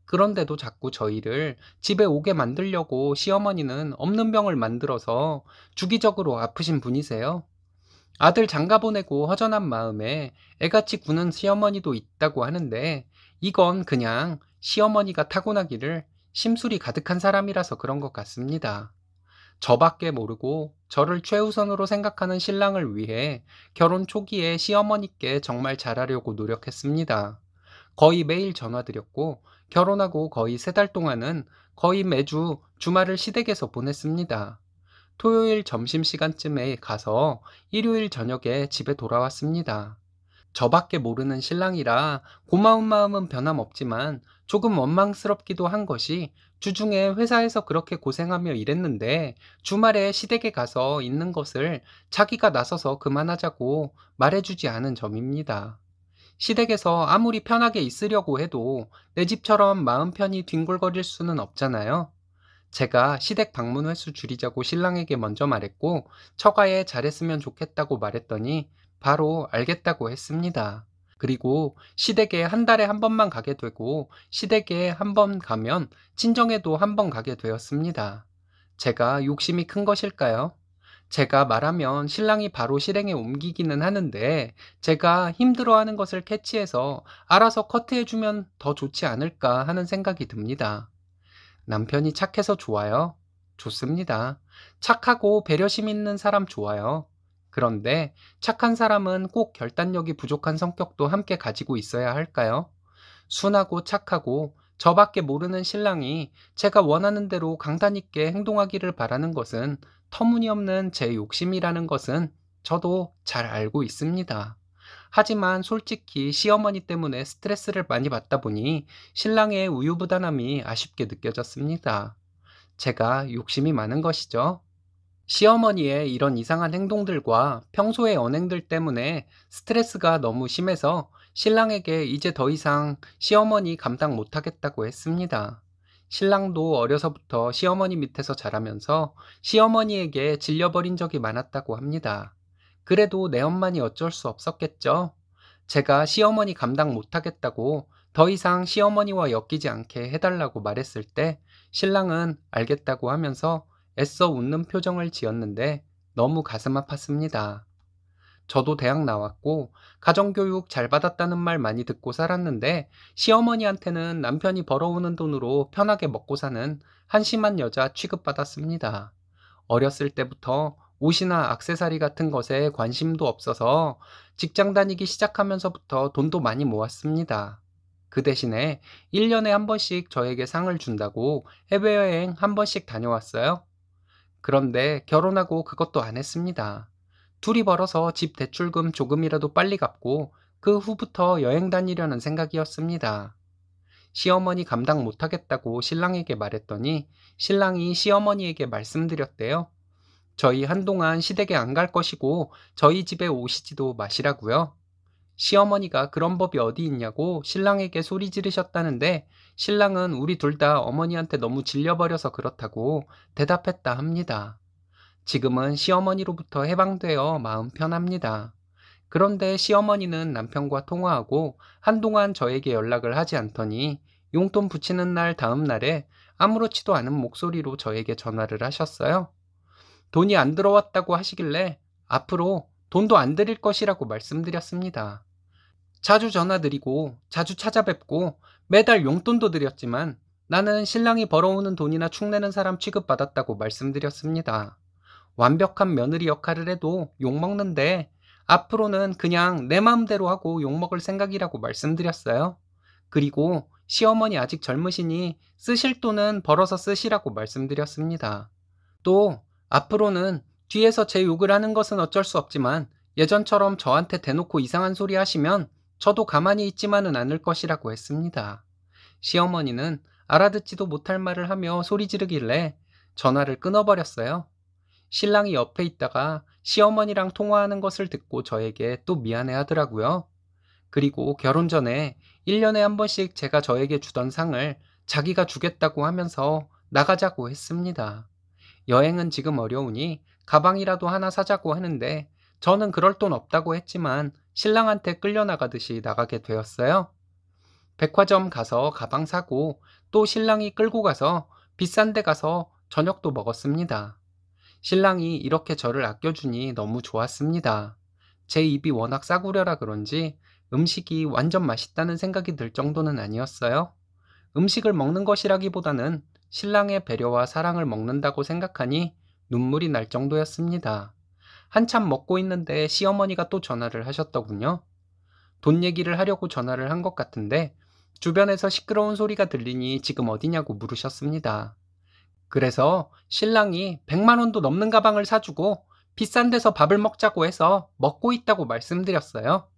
그런데도 자꾸 저희를 집에 오게 만들려고 시어머니는 없는 병을 만들어서 주기적으로 아프신 분이세요. 아들 장가 보내고 허전한 마음에 애같이 구는 시어머니도 있다고 하는데 이건 그냥 시어머니가 타고나기를 심술이 가득한 사람이라서 그런 것 같습니다. 저밖에 모르고 저를 최우선으로 생각하는 신랑을 위해 결혼 초기에 시어머니께 정말 잘하려고 노력했습니다. 거의 매일 전화드렸고 결혼하고 거의 세 달 동안은 거의 매주 주말을 시댁에서 보냈습니다. 토요일 점심시간쯤에 가서 일요일 저녁에 집에 돌아왔습니다. 저밖에 모르는 신랑이라 고마운 마음은 변함없지만 조금 원망스럽기도 한 것이 주중에 회사에서 그렇게 고생하며 일했는데 주말에 시댁에 가서 있는 것을 자기가 나서서 그만하자고 말해주지 않은 점입니다. 시댁에서 아무리 편하게 있으려고 해도 내 집처럼 마음 편히 뒹굴거릴 수는 없잖아요. 제가 시댁 방문 횟수 줄이자고 신랑에게 먼저 말했고 처가에 잘했으면 좋겠다고 말했더니 바로 알겠다고 했습니다. 그리고 시댁에 한 달에 한 번만 가게 되고 시댁에 한 번 가면 친정에도 한 번 가게 되었습니다. 제가 욕심이 큰 것일까요? 제가 말하면 신랑이 바로 실행에 옮기기는 하는데 제가 힘들어하는 것을 캐치해서 알아서 커트해주면 더 좋지 않을까 하는 생각이 듭니다. 남편이 착해서 좋아요? 좋습니다. 착하고 배려심 있는 사람 좋아요. 그런데 착한 사람은 꼭 결단력이 부족한 성격도 함께 가지고 있어야 할까요? 순하고 착하고 저밖에 모르는 신랑이 제가 원하는 대로 강단 있게 행동하기를 바라는 것은 터무니없는 제 욕심이라는 것은 저도 잘 알고 있습니다. 하지만 솔직히 시어머니 때문에 스트레스를 많이 받다 보니 신랑의 우유부단함이 아쉽게 느껴졌습니다. 제가 욕심이 많은 것이죠. 시어머니의 이런 이상한 행동들과 평소의 언행들 때문에 스트레스가 너무 심해서 신랑에게 이제 더 이상 시어머니 감당 못하겠다고 했습니다. 신랑도 어려서부터 시어머니 밑에서 자라면서 시어머니에게 질려버린 적이 많았다고 합니다. 그래도 내 엄마니 어쩔 수 없었겠죠? 제가 시어머니 감당 못하겠다고 더 이상 시어머니와 엮이지 않게 해달라고 말했을 때 신랑은 알겠다고 하면서 애써 웃는 표정을 지었는데 너무 가슴 아팠습니다. 저도 대학 나왔고 가정교육 잘 받았다는 말 많이 듣고 살았는데 시어머니한테는 남편이 벌어오는 돈으로 편하게 먹고 사는 한심한 여자 취급받았습니다. 어렸을 때부터 옷이나 악세사리 같은 것에 관심도 없어서 직장 다니기 시작하면서부터 돈도 많이 모았습니다. 그 대신에 1년에 한 번씩 저에게 상을 준다고 해외여행 한 번씩 다녀왔어요. 그런데 결혼하고 그것도 안 했습니다. 둘이 벌어서 집 대출금 조금이라도 빨리 갚고 그 후부터 여행 다니려는 생각이었습니다. 시어머니 감당 못하겠다고 신랑에게 말했더니 신랑이 시어머니에게 말씀드렸대요. 저희 한동안 시댁에 안 갈 것이고 저희 집에 오시지도 마시라고요. 시어머니가 그런 법이 어디 있냐고 신랑에게 소리 지르셨다는데 신랑은 우리 둘 다 어머니한테 너무 질려버려서 그렇다고 대답했다 합니다. 지금은 시어머니로부터 해방되어 마음 편합니다. 그런데 시어머니는 남편과 통화하고 한동안 저에게 연락을 하지 않더니 용돈 붙이는 날 다음 날에 아무렇지도 않은 목소리로 저에게 전화를 하셨어요. 돈이 안 들어왔다고 하시길래 앞으로 돈도 안 드릴 것이라고 말씀드렸습니다. 자주 전화드리고 자주 찾아뵙고 매달 용돈도 드렸지만 나는 신랑이 벌어오는 돈이나 축내는 사람 취급받았다고 말씀드렸습니다. 완벽한 며느리 역할을 해도 욕먹는데 앞으로는 그냥 내 마음대로 하고 욕먹을 생각이라고 말씀드렸어요. 그리고 시어머니 아직 젊으시니 쓰실 돈은 벌어서 쓰시라고 말씀드렸습니다. 또 앞으로는 뒤에서 제 욕을 하는 것은 어쩔 수 없지만 예전처럼 저한테 대놓고 이상한 소리 하시면 저도 가만히 있지만은 않을 것이라고 했습니다. 시어머니는 알아듣지도 못할 말을 하며 소리 지르길래 전화를 끊어버렸어요. 신랑이 옆에 있다가 시어머니랑 통화하는 것을 듣고 저에게 또 미안해 하더라고요. 그리고 결혼 전에 1년에 한 번씩 제가 저에게 주던 상을 자기가 주겠다고 하면서 나가자고 했습니다. 여행은 지금 어려우니 가방이라도 하나 사자고 하는데 저는 그럴 돈 없다고 했지만 신랑한테 끌려나가듯이 나가게 되었어요. 백화점 가서 가방 사고 또 신랑이 끌고 가서 비싼 데 가서 저녁도 먹었습니다. 신랑이 이렇게 저를 아껴주니 너무 좋았습니다. 제 입이 워낙 싸구려라 그런지 음식이 완전 맛있다는 생각이 들 정도는 아니었어요. 음식을 먹는 것이라기보다는 신랑의 배려와 사랑을 먹는다고 생각하니 눈물이 날 정도였습니다. 한참 먹고 있는데 시어머니가 또 전화를 하셨더군요. 돈 얘기를 하려고 전화를 한 것 같은데 주변에서 시끄러운 소리가 들리니 지금 어디냐고 물으셨습니다. 그래서 신랑이 100만 원도 넘는 가방을 사주고 비싼 데서 밥을 먹자고 해서 먹고 있다고 말씀드렸어요.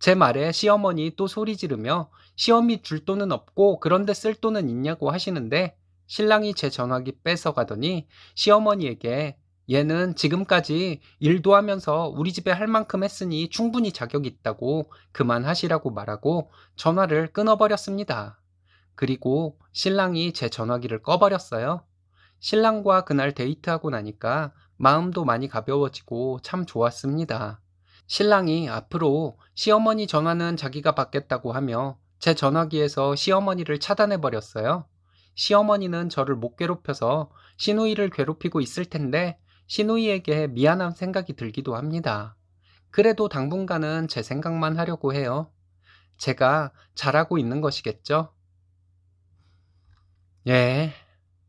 제 말에 시어머니 또 소리 지르며 시험이 줄 돈은 없고 그런데 쓸 돈은 있냐고 하시는데 신랑이 제 전화기 뺏어가더니 시어머니에게 얘는 지금까지 일도 하면서 우리 집에 할 만큼 했으니 충분히 자격이 있다고 그만하시라고 말하고 전화를 끊어버렸습니다. 그리고 신랑이 제 전화기를 꺼버렸어요. 신랑과 그날 데이트하고 나니까 마음도 많이 가벼워지고 참 좋았습니다. 신랑이 앞으로 시어머니 전화는 자기가 받겠다고 하며 제 전화기에서 시어머니를 차단해버렸어요. 시어머니는 저를 못 괴롭혀서 시누이를 괴롭히고 있을 텐데 시누이에게 미안한 생각이 들기도 합니다. 그래도 당분간은 제 생각만 하려고 해요. 제가 잘하고 있는 것이겠죠? 예,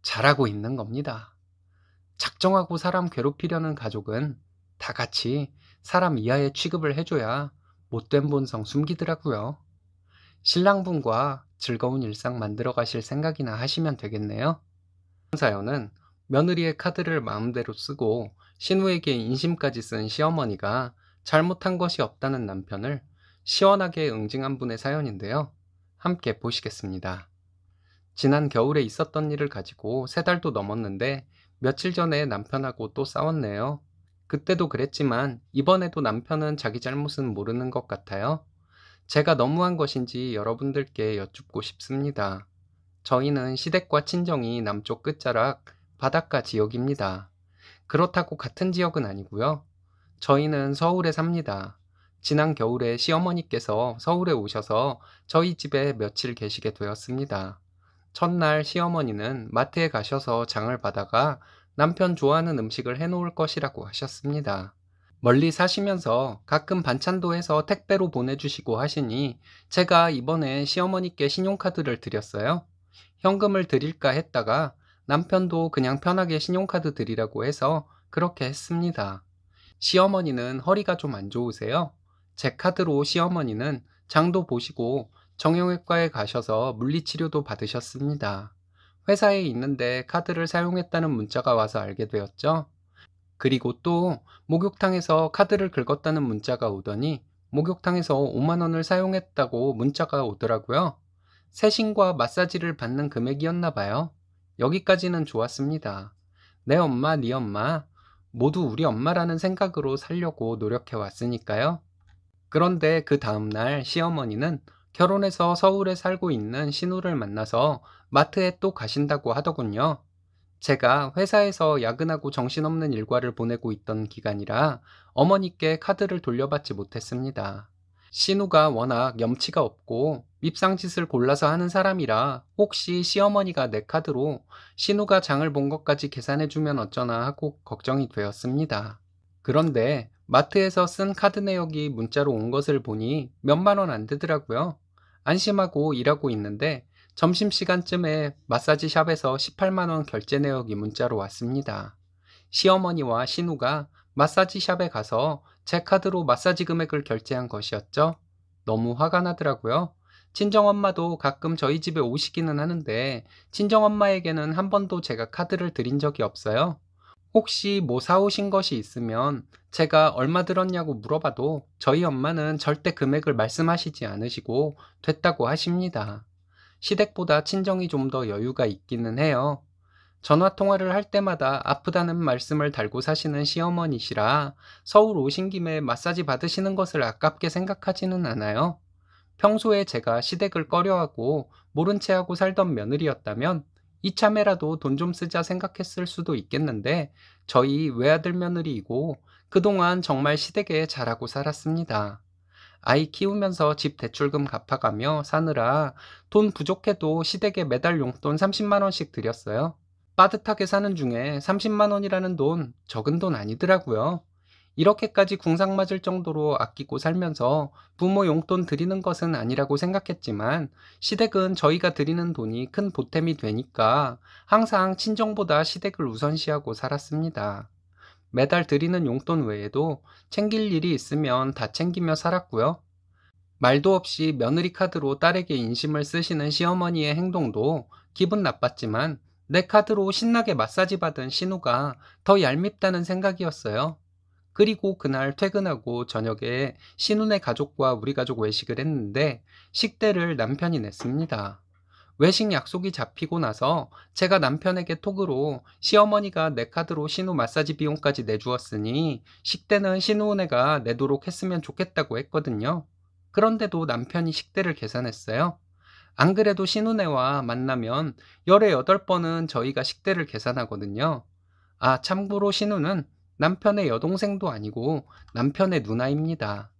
잘하고 있는 겁니다. 작정하고 사람 괴롭히려는 가족은 다 같이 사람 이하의 취급을 해줘야 못된 본성 숨기더라고요. 신랑분과 즐거운 일상 만들어 가실 생각이나 하시면 되겠네요. 사연은 며느리의 카드를 마음대로 쓰고 신우에게 인심까지 쓴 시어머니가 잘못한 것이 없다는 남편을 시원하게 응징한 분의 사연인데요. 함께 보시겠습니다. 지난 겨울에 있었던 일을 가지고 세 달도 넘었는데 며칠 전에 남편하고 또 싸웠네요. 그때도 그랬지만 이번에도 남편은 자기 잘못은 모르는 것 같아요. 제가 너무한 것인지 여러분들께 여쭙고 싶습니다. 저희는 시댁과 친정이 남쪽 끝자락, 바닷가 지역입니다. 그렇다고 같은 지역은 아니고요. 저희는 서울에 삽니다. 지난 겨울에 시어머니께서 서울에 오셔서 저희 집에 며칠 계시게 되었습니다. 첫날 시어머니는 마트에 가셔서 장을 받아가 남편 좋아하는 음식을 해놓을 것이라고 하셨습니다. 멀리 사시면서 가끔 반찬도 해서 택배로 보내주시고 하시니 제가 이번에 시어머니께 신용카드를 드렸어요. 현금을 드릴까 했다가 남편도 그냥 편하게 신용카드 드리라고 해서 그렇게 했습니다. 시어머니는 허리가 좀 안 좋으세요? 제 카드로 시어머니는 장도 보시고 정형외과에 가셔서 물리치료도 받으셨습니다. 회사에 있는데 카드를 사용했다는 문자가 와서 알게 되었죠. 그리고 또 목욕탕에서 카드를 긁었다는 문자가 오더니 목욕탕에서 5만원을 사용했다고 문자가 오더라고요. 세신과 마사지를 받는 금액이었나 봐요. 여기까지는 좋았습니다. 내 엄마, 네 엄마 모두 우리 엄마라는 생각으로 살려고 노력해 왔으니까요. 그런데 그 다음날 시어머니는 결혼해서 서울에 살고 있는 신우를 만나서 마트에 또 가신다고 하더군요. 제가 회사에서 야근하고 정신없는 일과를 보내고 있던 기간이라 어머니께 카드를 돌려받지 못했습니다. 신우가 워낙 염치가 없고 입상짓을 골라서 하는 사람이라 혹시 시어머니가 내 카드로 신우가 장을 본 것까지 계산해주면 어쩌나 하고 걱정이 되었습니다. 그런데 마트에서 쓴 카드 내역이 문자로 온 것을 보니 몇만 원 안 되더라고요. 안심하고 일하고 있는데 점심시간쯤에 마사지 샵에서 18만 원 결제 내역이 문자로 왔습니다. 시어머니와 신우가 마사지 샵에 가서 제 카드로 마사지 금액을 결제한 것이었죠. 너무 화가 나더라고요. 친정엄마도 가끔 저희 집에 오시기는 하는데 친정엄마에게는 한 번도 제가 카드를 드린 적이 없어요. 혹시 뭐 사오신 것이 있으면 제가 얼마 들었냐고 물어봐도 저희 엄마는 절대 금액을 말씀하시지 않으시고 됐다고 하십니다. 시댁보다 친정이 좀 더 여유가 있기는 해요. 전화통화를 할 때마다 아프다는 말씀을 달고 사시는 시어머니시라 서울 오신 김에 마사지 받으시는 것을 아깝게 생각하지는 않아요. 평소에 제가 시댁을 꺼려하고 모른 채 하고 살던 며느리였다면 이참에라도 돈 좀 쓰자 생각했을 수도 있겠는데 저희 외아들 며느리이고 그동안 정말 시댁에 잘하고 살았습니다. 아이 키우면서 집 대출금 갚아가며 사느라 돈 부족해도 시댁에 매달 용돈 30만원씩 드렸어요. 빠듯하게 사는 중에 30만원이라는 돈 적은 돈 아니더라고요. 이렇게까지 궁상 맞을 정도로 아끼고 살면서 부모 용돈 드리는 것은 아니라고 생각했지만 시댁은 저희가 드리는 돈이 큰 보탬이 되니까 항상 친정보다 시댁을 우선시하고 살았습니다. 매달 드리는 용돈 외에도 챙길 일이 있으면 다 챙기며 살았고요. 말도 없이 며느리 카드로 딸에게 인심을 쓰시는 시어머니의 행동도 기분 나빴지만 내 카드로 신나게 마사지 받은 신우가 더 얄밉다는 생각이었어요. 그리고 그날 퇴근하고 저녁에 신혼의 가족과 우리 가족 외식을 했는데 식대를 남편이 냈습니다. 외식 약속이 잡히고 나서 제가 남편에게 톡으로 시어머니가 내 카드로 신우 마사지 비용까지 내주었으니 식대는 신우은혜가 내도록 했으면 좋겠다고 했거든요. 그런데도 남편이 식대를 계산했어요. 안 그래도 신우네와 만나면 열에 여덟 번은 저희가 식대를 계산하거든요. 아, 참고로 신우는 남편의 여동생도 아니고 남편의 누나입니다.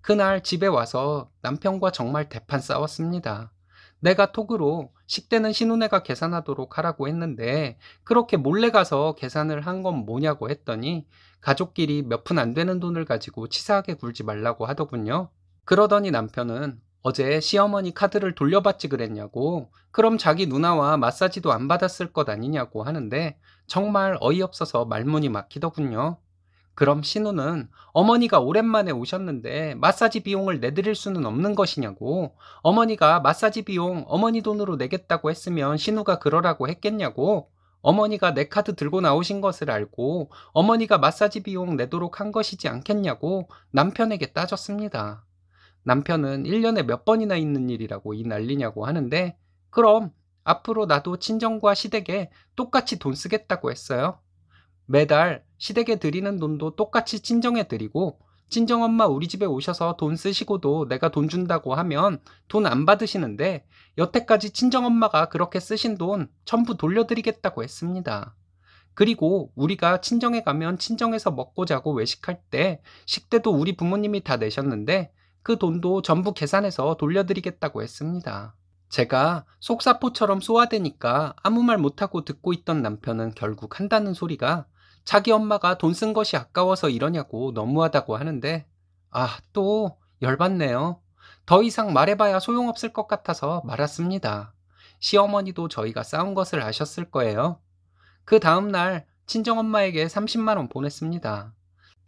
그날 집에 와서 남편과 정말 대판 싸웠습니다. 내가 톡으로 식대는 신우네가 계산하도록 하라고 했는데 그렇게 몰래 가서 계산을 한 건 뭐냐고 했더니 가족끼리 몇 푼 안 되는 돈을 가지고 치사하게 굴지 말라고 하더군요. 그러더니 남편은 어제 시어머니 카드를 돌려받지 그랬냐고, 그럼 자기 누나와 마사지도 안 받았을 것 아니냐고 하는데 정말 어이없어서 말문이 막히더군요. 그럼 신우는 어머니가 오랜만에 오셨는데 마사지 비용을 내드릴 수는 없는 것이냐고, 어머니가 마사지 비용 어머니 돈으로 내겠다고 했으면 신우가 그러라고 했겠냐고, 어머니가 내 카드 들고 나오신 것을 알고 어머니가 마사지 비용 내도록 한 것이지 않겠냐고 남편에게 따졌습니다. 남편은 1년에 몇 번이나 있는 일이라고 이 난리냐고 하는데 그럼 앞으로 나도 친정과 시댁에 똑같이 돈 쓰겠다고 했어요. 매달 시댁에 드리는 돈도 똑같이 친정에 드리고 친정엄마 우리 집에 오셔서 돈 쓰시고도 내가 돈 준다고 하면 돈 안 받으시는데 여태까지 친정엄마가 그렇게 쓰신 돈 전부 돌려드리겠다고 했습니다. 그리고 우리가 친정에 가면 친정에서 먹고 자고 외식할 때 식대도 우리 부모님이 다 내셨는데 그 돈도 전부 계산해서 돌려드리겠다고 했습니다. 제가 속사포처럼 소화되니까 아무 말 못하고 듣고 있던 남편은 결국 한다는 소리가 자기 엄마가 돈 쓴 것이 아까워서 이러냐고 너무하다고 하는데 아, 또 열받네요. 더 이상 말해봐야 소용없을 것 같아서 말았습니다. 시어머니도 저희가 싸운 것을 아셨을 거예요. 그 다음날 친정엄마에게 30만원 보냈습니다.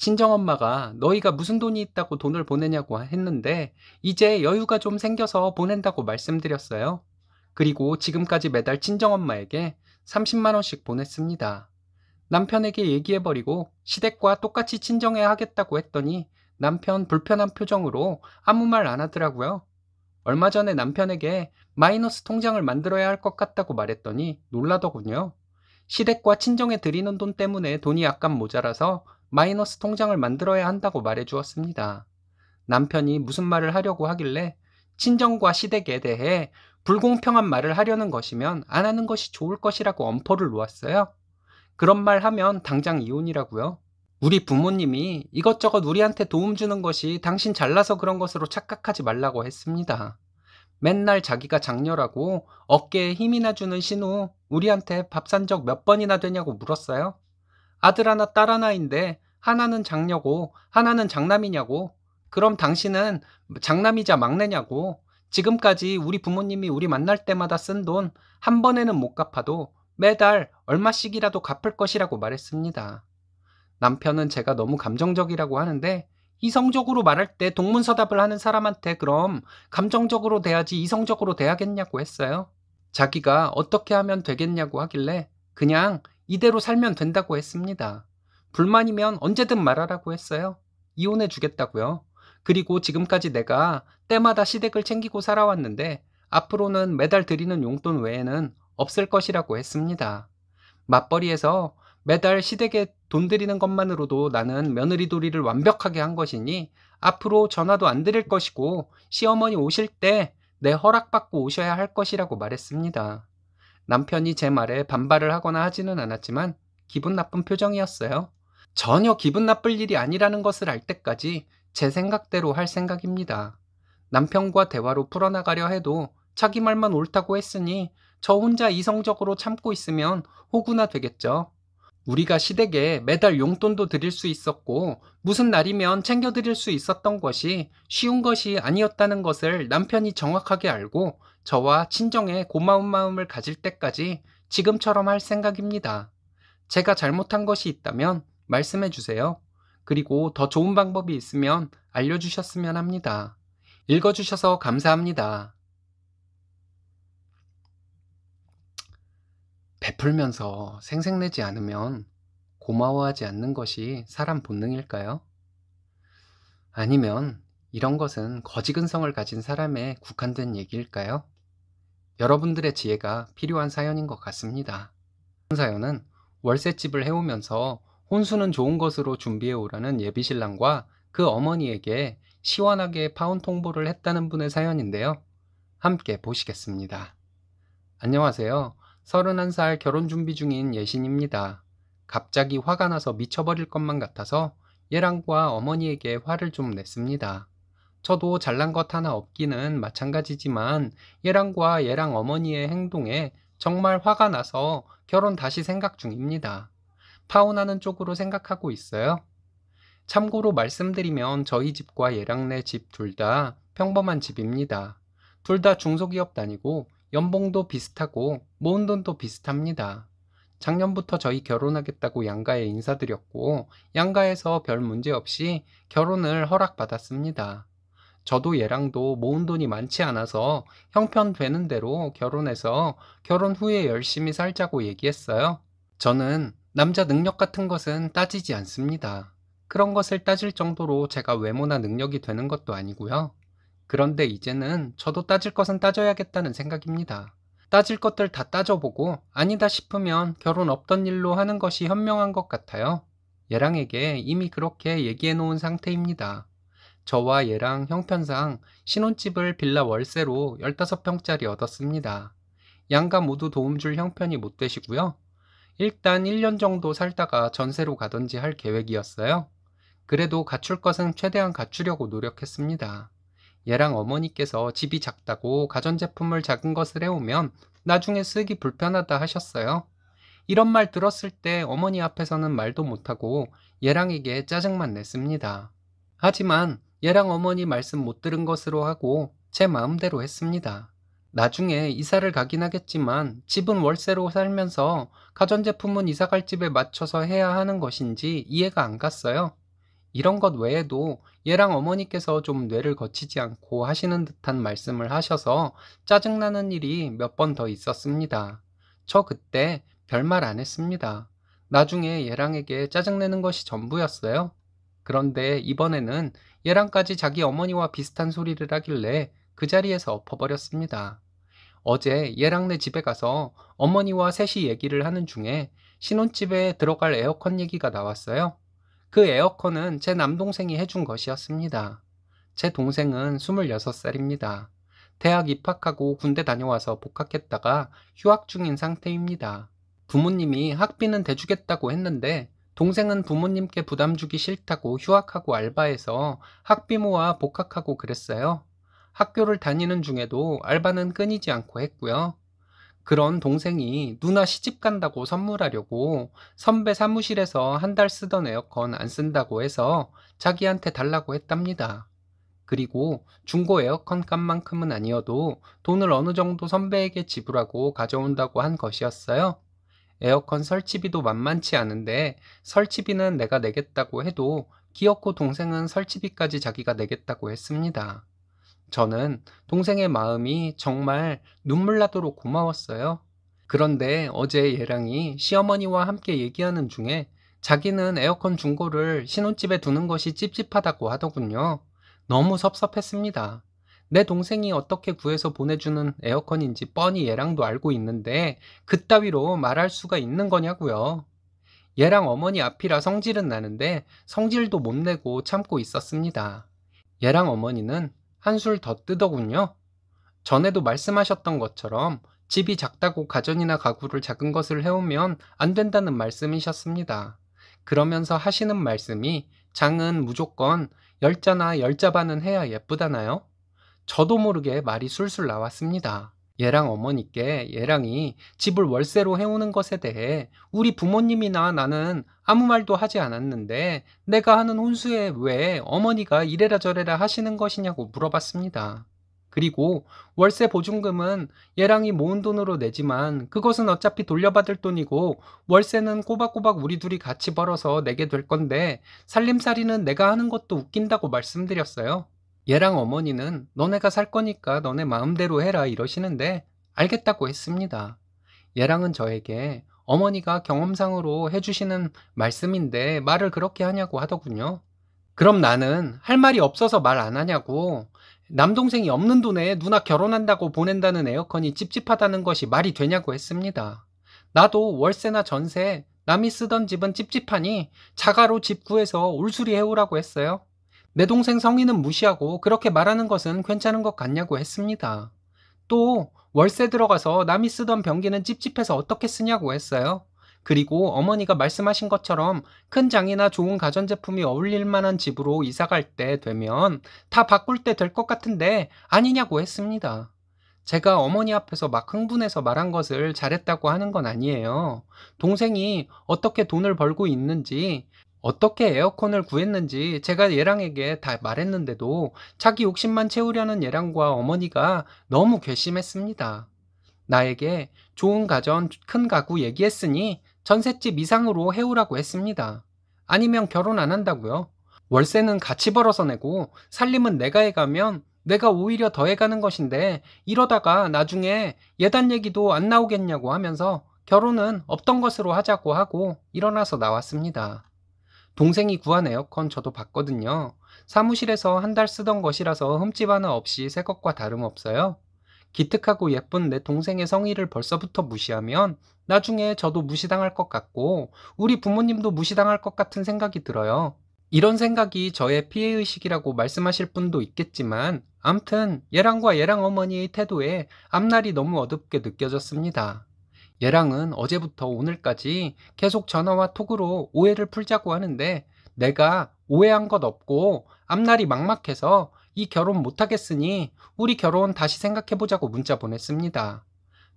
친정엄마가 너희가 무슨 돈이 있다고 돈을 보내냐고 했는데 이제 여유가 좀 생겨서 보낸다고 말씀드렸어요. 그리고 지금까지 매달 친정엄마에게 30만원씩 보냈습니다. 남편에게 얘기해버리고 시댁과 똑같이 친정해 야 하겠다고 했더니 남편 불편한 표정으로 아무 말 안 하더라고요. 얼마 전에 남편에게 마이너스 통장을 만들어야 할 것 같다고 말했더니 놀라더군요. 시댁과 친정에 드리는 돈 때문에 돈이 약간 모자라서 마이너스 통장을 만들어야 한다고 말해 주었습니다. 남편이 무슨 말을 하려고 하길래 친정과 시댁에 대해 불공평한 말을 하려는 것이면 안 하는 것이 좋을 것이라고 엄포를 놓았어요. 그런 말 하면 당장 이혼이라고요. 우리 부모님이 이것저것 우리한테 도움 주는 것이 당신 잘나서 그런 것으로 착각하지 말라고 했습니다. 맨날 자기가 장녀라고 어깨에 힘이나 주는 신우 우리한테 밥 산 적 몇 번이나 되냐고 물었어요. 아들 하나 딸 하나인데 하나는 장녀고 하나는 장남이냐고 그럼 당신은 장남이자 막내냐고 지금까지 우리 부모님이 우리 만날 때마다 쓴 돈 한 번에는 못 갚아도 매달 얼마씩이라도 갚을 것이라고 말했습니다. 남편은 제가 너무 감정적이라고 하는데 이성적으로 말할 때 동문서답을 하는 사람한테 그럼 감정적으로 대하지 이성적으로 대하겠냐고 했어요. 자기가 어떻게 하면 되겠냐고 하길래 그냥 이대로 살면 된다고 했습니다. 불만이면 언제든 말하라고 했어요. 이혼해 주겠다고요. 그리고 지금까지 내가 때마다 시댁을 챙기고 살아왔는데 앞으로는 매달 드리는 용돈 외에는 없을 것이라고 했습니다. 맞벌이에서 매달 시댁에 돈 드리는 것만으로도 나는 며느리 도리를 완벽하게 한 것이니 앞으로 전화도 안 드릴 것이고 시어머니 오실 때 내 허락받고 오셔야 할 것이라고 말했습니다. 남편이 제 말에 반발을 하거나 하지는 않았지만 기분 나쁜 표정이었어요. 전혀 기분 나쁠 일이 아니라는 것을 알 때까지 제 생각대로 할 생각입니다. 남편과 대화로 풀어나가려 해도 자기 말만 옳다고 했으니 저 혼자 이성적으로 참고 있으면 호구나 되겠죠. 우리가 시댁에 매달 용돈도 드릴 수 있었고 무슨 날이면 챙겨 드릴 수 있었던 것이 쉬운 것이 아니었다는 것을 남편이 정확하게 알고 저와 친정에 고마운 마음을 가질 때까지 지금처럼 할 생각입니다. 제가 잘못한 것이 있다면 말씀해 주세요. 그리고 더 좋은 방법이 있으면 알려주셨으면 합니다. 읽어주셔서 감사합니다. 베풀면서 생색내지 않으면 고마워하지 않는 것이 사람 본능일까요? 아니면 이런 것은 거지근성을 가진 사람에 국한된 얘기일까요? 여러분들의 지혜가 필요한 사연인 것 같습니다. 이 사연은 월세집을 해오면서 혼수는 좋은 것으로 준비해오라는 예비신랑과 그 어머니에게 시원하게 파혼 통보를 했다는 분의 사연인데요. 함께 보시겠습니다. 안녕하세요. 31살 결혼 준비 중인 예신입니다. 갑자기 화가 나서 미쳐버릴 것만 같아서 예랑과 어머니에게 화를 좀 냈습니다. 저도 잘난 것 하나 없기는 마찬가지지만 예랑과 예랑 어머니의 행동에 정말 화가 나서 결혼 다시 생각 중입니다. 파혼하는 쪽으로 생각하고 있어요. 참고로 말씀드리면 저희 집과 예랑네 집 둘 다 평범한 집입니다. 둘 다 중소기업 다니고 연봉도 비슷하고 모은 돈도 비슷합니다. 작년부터 저희 결혼하겠다고 양가에 인사드렸고 양가에서 별 문제 없이 결혼을 허락받았습니다. 저도 얘랑도 모은 돈이 많지 않아서 형편 되는 대로 결혼해서 결혼 후에 열심히 살자고 얘기했어요. 저는 남자 능력 같은 것은 따지지 않습니다. 그런 것을 따질 정도로 제가 외모나 능력이 되는 것도 아니고요. 그런데 이제는 저도 따질 것은 따져야겠다는 생각입니다. 따질 것들 다 따져보고 아니다 싶으면 결혼 없던 일로 하는 것이 현명한 것 같아요. 예랑에게 이미 그렇게 얘기해 놓은 상태입니다. 저와 예랑 형편상 신혼집을 빌라 월세로 15평짜리 얻었습니다. 양가 모두 도움 줄 형편이 못 되시고요. 일단 1년 정도 살다가 전세로 가던지 할 계획이었어요. 그래도 갖출 것은 최대한 갖추려고 노력했습니다. 얘랑 어머니께서 집이 작다고 가전제품을 작은 것을 해오면 나중에 쓰기 불편하다 하셨어요. 이런 말 들었을 때 어머니 앞에서는 말도 못하고 얘랑에게 짜증만 냈습니다. 하지만 얘랑 어머니 말씀 못 들은 것으로 하고 제 마음대로 했습니다. 나중에 이사를 가긴 하겠지만 집은 월세로 살면서 가전제품은 이사 갈 집에 맞춰서 해야 하는 것인지 이해가 안 갔어요. 이런 것 외에도 얘랑 어머니께서 좀 뇌를 거치지 않고 하시는 듯한 말씀을 하셔서 짜증나는 일이 몇 번 더 있었습니다. 저 그때 별말 안 했습니다. 나중에 얘랑에게 짜증내는 것이 전부였어요. 그런데 이번에는 얘랑까지 자기 어머니와 비슷한 소리를 하길래 그 자리에서 엎어버렸습니다. 어제 얘랑네 집에 가서 어머니와 셋이 얘기를 하는 중에 신혼집에 들어갈 에어컨 얘기가 나왔어요. 그 에어컨은 제 남동생이 해준 것이었습니다. 제 동생은 26살입니다. 대학 입학하고 군대 다녀와서 복학했다가 휴학 중인 상태입니다. 부모님이 학비는 대주겠다고 했는데 동생은 부모님께 부담 주기 싫다고 휴학하고 알바해서 학비 모아 복학하고 그랬어요. 학교를 다니는 중에도 알바는 끊이지 않고 했고요. 그런 동생이 누나 시집 간다고 선물하려고 선배 사무실에서 한 달 쓰던 에어컨 안 쓴다고 해서 자기한테 달라고 했답니다. 그리고 중고 에어컨 값만큼은 아니어도 돈을 어느 정도 선배에게 지불하고 가져온다고 한 것이었어요. 에어컨 설치비도 만만치 않은데 설치비는 내가 내겠다고 해도 기어코 동생은 설치비까지 자기가 내겠다고 했습니다. 저는 동생의 마음이 정말 눈물 나도록 고마웠어요. 그런데 어제 예랑이 시어머니와 함께 얘기하는 중에 자기는 에어컨 중고를 신혼집에 두는 것이 찝찝하다고 하더군요. 너무 섭섭했습니다. 내 동생이 어떻게 구해서 보내주는 에어컨인지 뻔히 얘랑도 알고 있는데 그따위로 말할 수가 있는 거냐고요. 얘랑 어머니 앞이라 성질은 나는데 성질도 못 내고 참고 있었습니다. 얘랑 어머니는 한술 더 뜨더군요. 전에도 말씀하셨던 것처럼 집이 작다고 가전이나 가구를 작은 것을 해오면 안 된다는 말씀이셨습니다. 그러면서 하시는 말씀이 장은 무조건 열자나 열자 반은 해야 예쁘다나요? 저도 모르게 말이 술술 나왔습니다. 얘랑 어머니께 얘랑이 집을 월세로 해오는 것에 대해 우리 부모님이나 나는 아무 말도 하지 않았는데 내가 하는 혼수에 왜 어머니가 이래라 저래라 하시는 것이냐고 물어봤습니다. 그리고 월세 보증금은 얘랑이 모은 돈으로 내지만 그것은 어차피 돌려받을 돈이고 월세는 꼬박꼬박 우리 둘이 같이 벌어서 내게 될 건데 살림살이는 내가 하는 것도 웃긴다고 말씀드렸어요. 얘랑 어머니는 너네가 살 거니까 너네 마음대로 해라 이러시는데 알겠다고 했습니다. 얘랑은 저에게 어머니가 경험상으로 해주시는 말씀인데 말을 그렇게 하냐고 하더군요. 그럼 나는 할 말이 없어서 말 안 하냐고 남동생이 없는 돈에 누나 결혼한다고 보낸다는 에어컨이 찝찝하다는 것이 말이 되냐고 했습니다. 나도 월세나 전세 남이 쓰던 집은 찝찝하니 자가로 집 구해서 올수리 해오라고 했어요. 내 동생 성희는 무시하고 그렇게 말하는 것은 괜찮은 것 같냐고 했습니다. 또 월세 들어가서 남이 쓰던 변기는 찝찝해서 어떻게 쓰냐고 했어요. 그리고 어머니가 말씀하신 것처럼 큰 장이나 좋은 가전제품이 어울릴 만한 집으로 이사갈 때 되면 다 바꿀 때 될 것 같은데 아니냐고 했습니다. 제가 어머니 앞에서 막 흥분해서 말한 것을 잘했다고 하는 건 아니에요. 동생이 어떻게 돈을 벌고 있는지, 어떻게 에어컨을 구했는지 제가 예랑에게 다 말했는데도 자기 욕심만 채우려는 예랑과 어머니가 너무 괘씸했습니다. 나에게 좋은 가전, 큰 가구 얘기했으니 전셋집 이상으로 해오라고 했습니다. 아니면 결혼 안 한다고요. 월세는 같이 벌어서 내고 살림은 내가 해가면 내가 오히려 더 해가는 것인데 이러다가 나중에 예단 얘기도 안 나오겠냐고 하면서 결혼은 없던 것으로 하자고 하고 일어나서 나왔습니다. 동생이 구한 에어컨 저도 봤거든요. 사무실에서 한 달 쓰던 것이라서 흠집 하나 없이 새 것과 다름없어요. 기특하고 예쁜 내 동생의 성의를 벌써부터 무시하면 나중에 저도 무시당할 것 같고 우리 부모님도 무시당할 것 같은 생각이 들어요. 이런 생각이 저의 피해의식이라고 말씀하실 분도 있겠지만 암튼 얘랑과얘랑 어머니의 태도에 앞날이 너무 어둡게 느껴졌습니다. 얘랑은 어제부터 오늘까지 계속 전화와 톡으로 오해를 풀자고 하는데 내가 오해한 것 없고 앞날이 막막해서 이 결혼 못하겠으니 우리 결혼 다시 생각해보자고 문자 보냈습니다.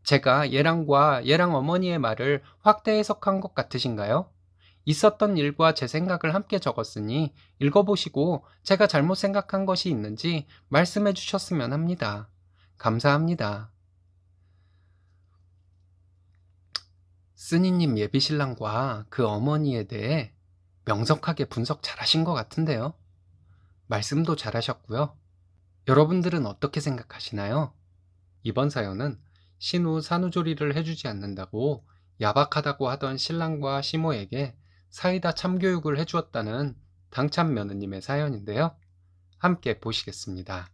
제가 예랑과 예랑 어머니의 말을 확대 해석한 것 같으신가요? 있었던 일과 제 생각을 함께 적었으니 읽어보시고 제가 잘못 생각한 것이 있는지 말씀해 주셨으면 합니다. 감사합니다. 스니님 예비신랑과 그 어머니에 대해 명석하게 분석 잘하신 것 같은데요. 말씀도 잘하셨고요. 여러분들은 어떻게 생각하시나요? 이번 사연은 신우 산후조리를 해주지 않는다고 야박하다고 하던 신랑과 시모에게 사이다 참교육을 해주었다는 당참 며느님의 사연인데요. 함께 보시겠습니다.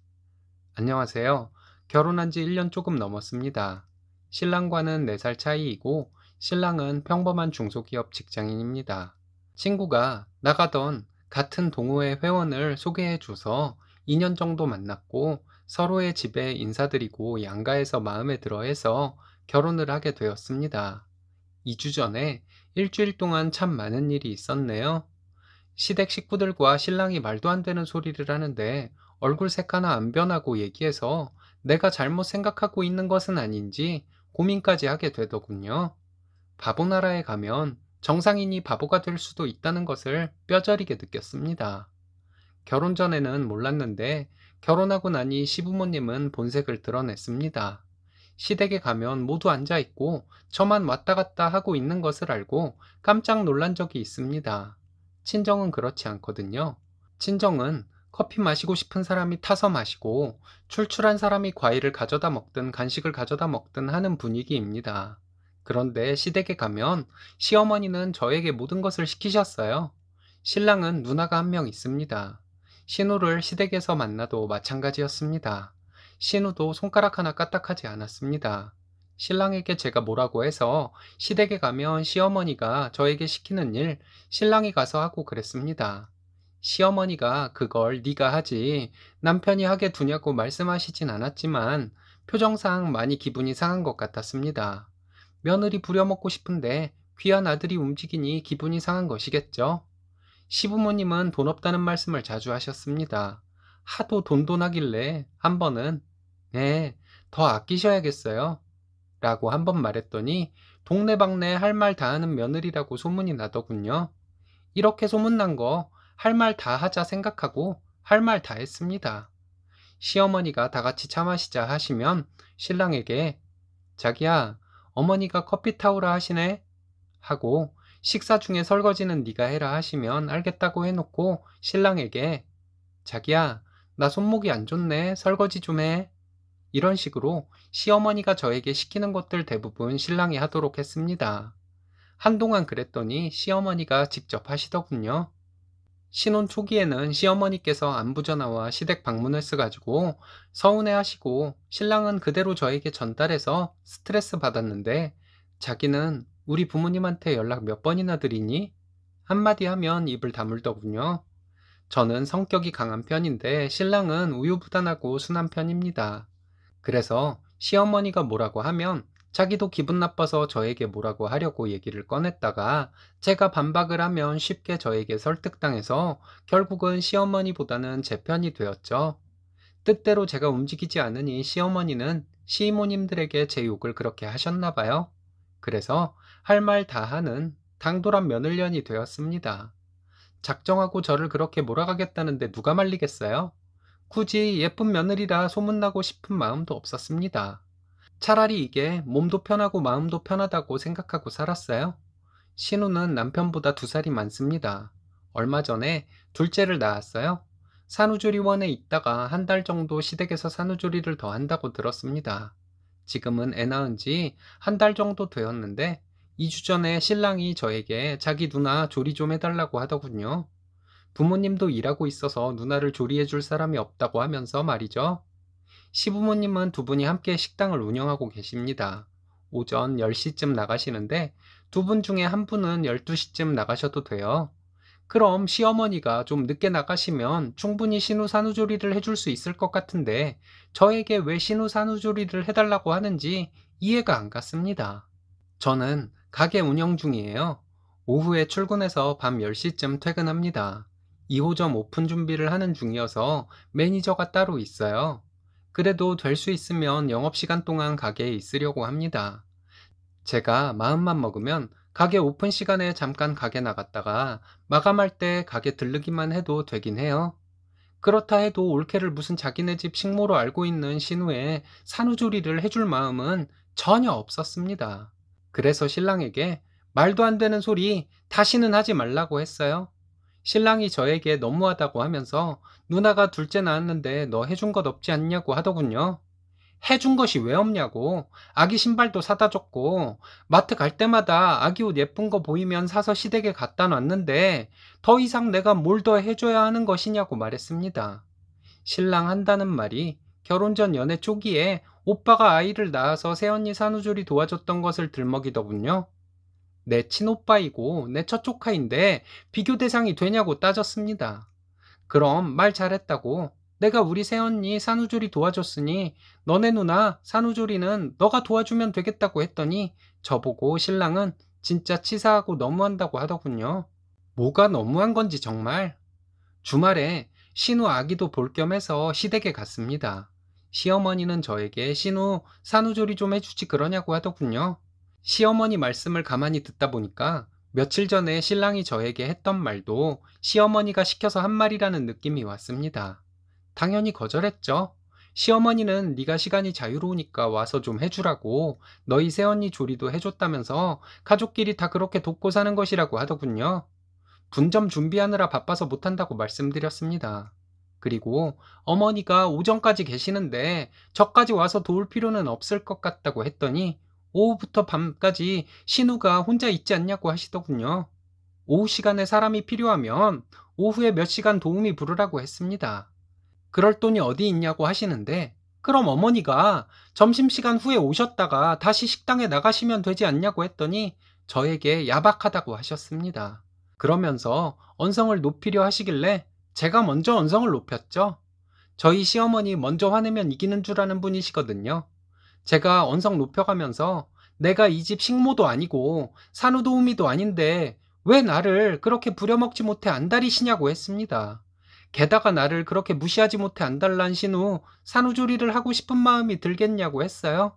안녕하세요. 결혼한 지 1년 조금 넘었습니다. 신랑과는 4살 차이이고 신랑은 평범한 중소기업 직장인입니다. 친구가 나가던 같은 동호회 회원을 소개해 줘서 2년 정도 만났고 서로의 집에 인사드리고 양가에서 마음에 들어 해서 결혼을 하게 되었습니다. 2주 전에 일주일 동안 참 많은 일이 있었네요. 시댁 식구들과 신랑이 말도 안 되는 소리를 하는데 얼굴 색 하나 안 변하고 얘기해서 내가 잘못 생각하고 있는 것은 아닌지 고민까지 하게 되더군요. 바보나라에 가면 정상인이 바보가 될 수도 있다는 것을 뼈저리게 느꼈습니다. 결혼 전에는 몰랐는데 결혼하고 나니 시부모님은 본색을 드러냈습니다. 시댁에 가면 모두 앉아있고 저만 왔다 갔다 하고 있는 것을 알고 깜짝 놀란 적이 있습니다. 친정은 그렇지 않거든요. 친정은 커피 마시고 싶은 사람이 타서 마시고 출출한 사람이 과일을 가져다 먹든 간식을 가져다 먹든 하는 분위기입니다. 그런데 시댁에 가면 시어머니는 저에게 모든 것을 시키셨어요. 신랑은 누나가 한 명 있습니다. 신우를 시댁에서 만나도 마찬가지였습니다. 신우도 손가락 하나 까딱하지 않았습니다. 신랑에게 제가 뭐라고 해서 시댁에 가면 시어머니가 저에게 시키는 일 신랑이 가서 하고 그랬습니다. 시어머니가 그걸 네가 하지 남편이 하게 두냐고 말씀하시진 않았지만 표정상 많이 기분이 상한 것 같았습니다. 며느리 부려먹고 싶은데 귀한 아들이 움직이니 기분이 상한 것이겠죠. 시부모님은 돈 없다는 말씀을 자주 하셨습니다. 하도 돈돈하길래 한 번은 네, 더 아끼셔야겠어요. 라고 한 번 말했더니 동네방네 할 말 다 하는 며느리라고 소문이 나더군요. 이렇게 소문난 거 할 말 다 하자 생각하고 할 말 다 했습니다. 시어머니가 다 같이 참하시자 하시면 신랑에게 자기야 어머니가 커피 타오라 하시네 하고 식사 중에 설거지는 네가 해라 하시면 알겠다고 해놓고 신랑에게 자기야 나 손목이 안 좋네 설거지 좀 해 이런 식으로 시어머니가 저에게 시키는 것들 대부분 신랑이 하도록 했습니다. 한동안 그랬더니 시어머니가 직접 하시더군요. 신혼 초기에는 시어머니께서 안부 전화와 시댁 방문을 써가지고 서운해하시고 신랑은 그대로 저에게 전달해서 스트레스 받았는데 자기는 우리 부모님한테 연락 몇 번이나 드리니? 한마디 하면 입을 다물더군요. 저는 성격이 강한 편인데 신랑은 우유부단하고 순한 편입니다. 그래서 시어머니가 뭐라고 하면 자기도 기분 나빠서 저에게 뭐라고 하려고 얘기를 꺼냈다가 제가 반박을 하면 쉽게 저에게 설득당해서 결국은 시어머니보다는 제 편이 되었죠. 뜻대로 제가 움직이지 않으니 시어머니는 시이모님들에게 제 욕을 그렇게 하셨나 봐요. 그래서 할 말 다 하는 당돌한 며느련이 되었습니다. 작정하고 저를 그렇게 몰아가겠다는데 누가 말리겠어요? 굳이 예쁜 며느리라 소문나고 싶은 마음도 없었습니다. 차라리 이게 몸도 편하고 마음도 편하다고 생각하고 살았어요. 신우는 남편보다 두 살이 많습니다. 얼마 전에 둘째를 낳았어요. 산후조리원에 있다가 한 달 정도 시댁에서 산후조리를 더 한다고 들었습니다. 지금은 애 낳은 지 한 달 정도 되었는데 2주 전에 신랑이 저에게 자기 누나 조리 좀 해달라고 하더군요. 부모님도 일하고 있어서 누나를 조리해줄 사람이 없다고 하면서 말이죠. 시부모님은 두 분이 함께 식당을 운영하고 계십니다. 오전 10시쯤 나가시는데 두 분 중에 한 분은 12시쯤 나가셔도 돼요. 그럼 시어머니가 좀 늦게 나가시면 충분히 신우산후조리를 해줄 수 있을 것 같은데 저에게 왜 신우산후조리를 해달라고 하는지 이해가 안 갔습니다. 저는 가게 운영 중이에요. 오후에 출근해서 밤 10시쯤 퇴근합니다. 2호점 오픈 준비를 하는 중이어서 매니저가 따로 있어요. 그래도 될 수 있으면 영업시간 동안 가게에 있으려고 합니다. 제가 마음만 먹으면 가게 오픈 시간에 잠깐 가게 나갔다가 마감할 때 가게 들르기만 해도 되긴 해요. 그렇다 해도 올케를 무슨 자기네 집 식모로 알고 있는 신우에 산후조리를 해줄 마음은 전혀 없었습니다. 그래서 신랑에게 말도 안 되는 소리 다시는 하지 말라고 했어요. 신랑이 저에게 너무하다고 하면서 누나가 둘째 낳았는데 너 해준 것 없지 않냐고 하더군요. 해준 것이 왜 없냐고 아기 신발도 사다 줬고 마트 갈 때마다 아기 옷 예쁜 거 보이면 사서 시댁에 갖다 놨는데 더 이상 내가 뭘 더 해줘야 하는 것이냐고 말했습니다. 신랑 한다는 말이 결혼 전 연애 초기에 오빠가 아이를 낳아서 새언니 산후조리 도와줬던 것을 들먹이더군요. 내 친오빠이고 내 첫조카인데 비교 대상이 되냐고 따졌습니다. 그럼 말 잘했다고 내가 우리 새언니 산후조리 도와줬으니 너네 누나 산후조리는 너가 도와주면 되겠다고 했더니 저보고 신랑은 진짜 치사하고 너무한다고 하더군요. 뭐가 너무한 건지 정말. 주말에 신우 아기도 볼 겸해서 시댁에 갔습니다. 시어머니는 저에게 신우 산후조리 좀 해주지 그러냐고 하더군요. 시어머니 말씀을 가만히 듣다 보니까 며칠 전에 신랑이 저에게 했던 말도 시어머니가 시켜서 한 말이라는 느낌이 왔습니다. 당연히 거절했죠. 시어머니는 네가 시간이 자유로우니까 와서 좀 해주라고 너희 새언니 조리도 해줬다면서 가족끼리 다 그렇게 돕고 사는 것이라고 하더군요. 분점 준비하느라 바빠서 못한다고 말씀드렸습니다. 그리고 어머니가 오전까지 계시는데 저까지 와서 도울 필요는 없을 것 같다고 했더니 오후부터 밤까지 신우가 혼자 있지 않냐고 하시더군요. 오후 시간에 사람이 필요하면 오후에 몇 시간 도움이 부르라고 했습니다. 그럴 돈이 어디 있냐고 하시는데 그럼 어머니가 점심시간 후에 오셨다가 다시 식당에 나가시면 되지 않냐고 했더니 저에게 야박하다고 하셨습니다. 그러면서 언성을 높이려 하시길래 제가 먼저 언성을 높였죠. 저희 시어머니 먼저 화내면 이기는 줄 아는 분이시거든요. 제가 언성 높여가면서 내가 이 집 식모도 아니고 산후도우미도 아닌데 왜 나를 그렇게 부려먹지 못해 안달이시냐고 했습니다. 게다가 나를 그렇게 무시하지 못해 안달난신 후 산후조리를 하고 싶은 마음이 들겠냐고 했어요.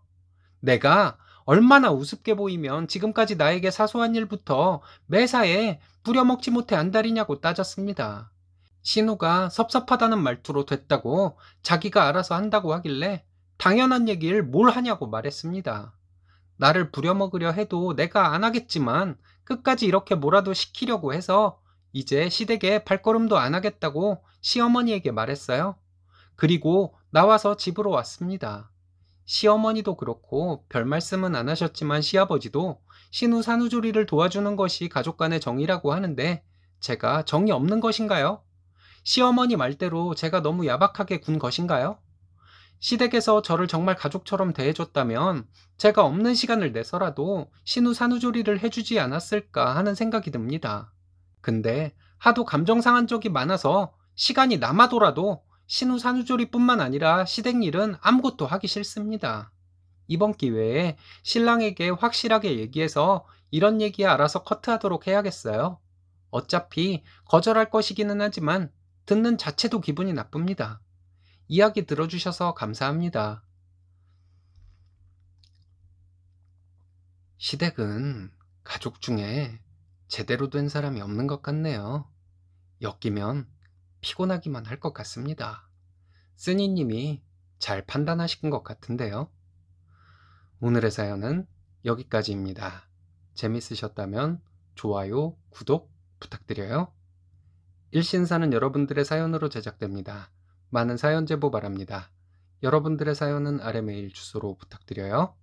내가 얼마나 우습게 보이면 지금까지 나에게 사소한 일부터 매사에 부려먹지 못해 안달이냐고 따졌습니다. 신우가 섭섭하다는 말투로 됐다고 자기가 알아서 한다고 하길래 당연한 얘기를 뭘 하냐고 말했습니다. 나를 부려먹으려 해도 내가 안 하겠지만 끝까지 이렇게 뭐라도 시키려고 해서 이제 시댁에 발걸음도 안 하겠다고 시어머니에게 말했어요. 그리고 나와서 집으로 왔습니다. 시어머니도 그렇고 별 말씀은 안 하셨지만 시아버지도 신우 산후조리를 도와주는 것이 가족 간의 정이라고 하는데 제가 정이 없는 것인가요? 시어머니 말대로 제가 너무 야박하게 군 것인가요? 시댁에서 저를 정말 가족처럼 대해줬다면 제가 없는 시간을 내서라도 신우 산후조리를 해주지 않았을까 하는 생각이 듭니다. 근데 하도 감정 상한 적이 많아서 시간이 남아도라도 신우 산후조리뿐만 아니라 시댁 일은 아무것도 하기 싫습니다. 이번 기회에 신랑에게 확실하게 얘기해서 이런 얘기 알아서 커트하도록 해야겠어요. 어차피 거절할 것이기는 하지만 듣는 자체도 기분이 나쁩니다. 이야기 들어주셔서 감사합니다. 시댁은 가족 중에 제대로 된 사람이 없는 것 같네요. 엮이면 피곤하기만 할 것 같습니다. 쓰니님이 잘 판단하신 것 같은데요. 오늘의 사연은 여기까지입니다. 재밌으셨다면 좋아요, 구독 부탁드려요. 일신사는 여러분들의 사연으로 제작됩니다. 많은 사연 제보 바랍니다. 여러분들의 사연은 아래 메일 주소로 부탁드려요.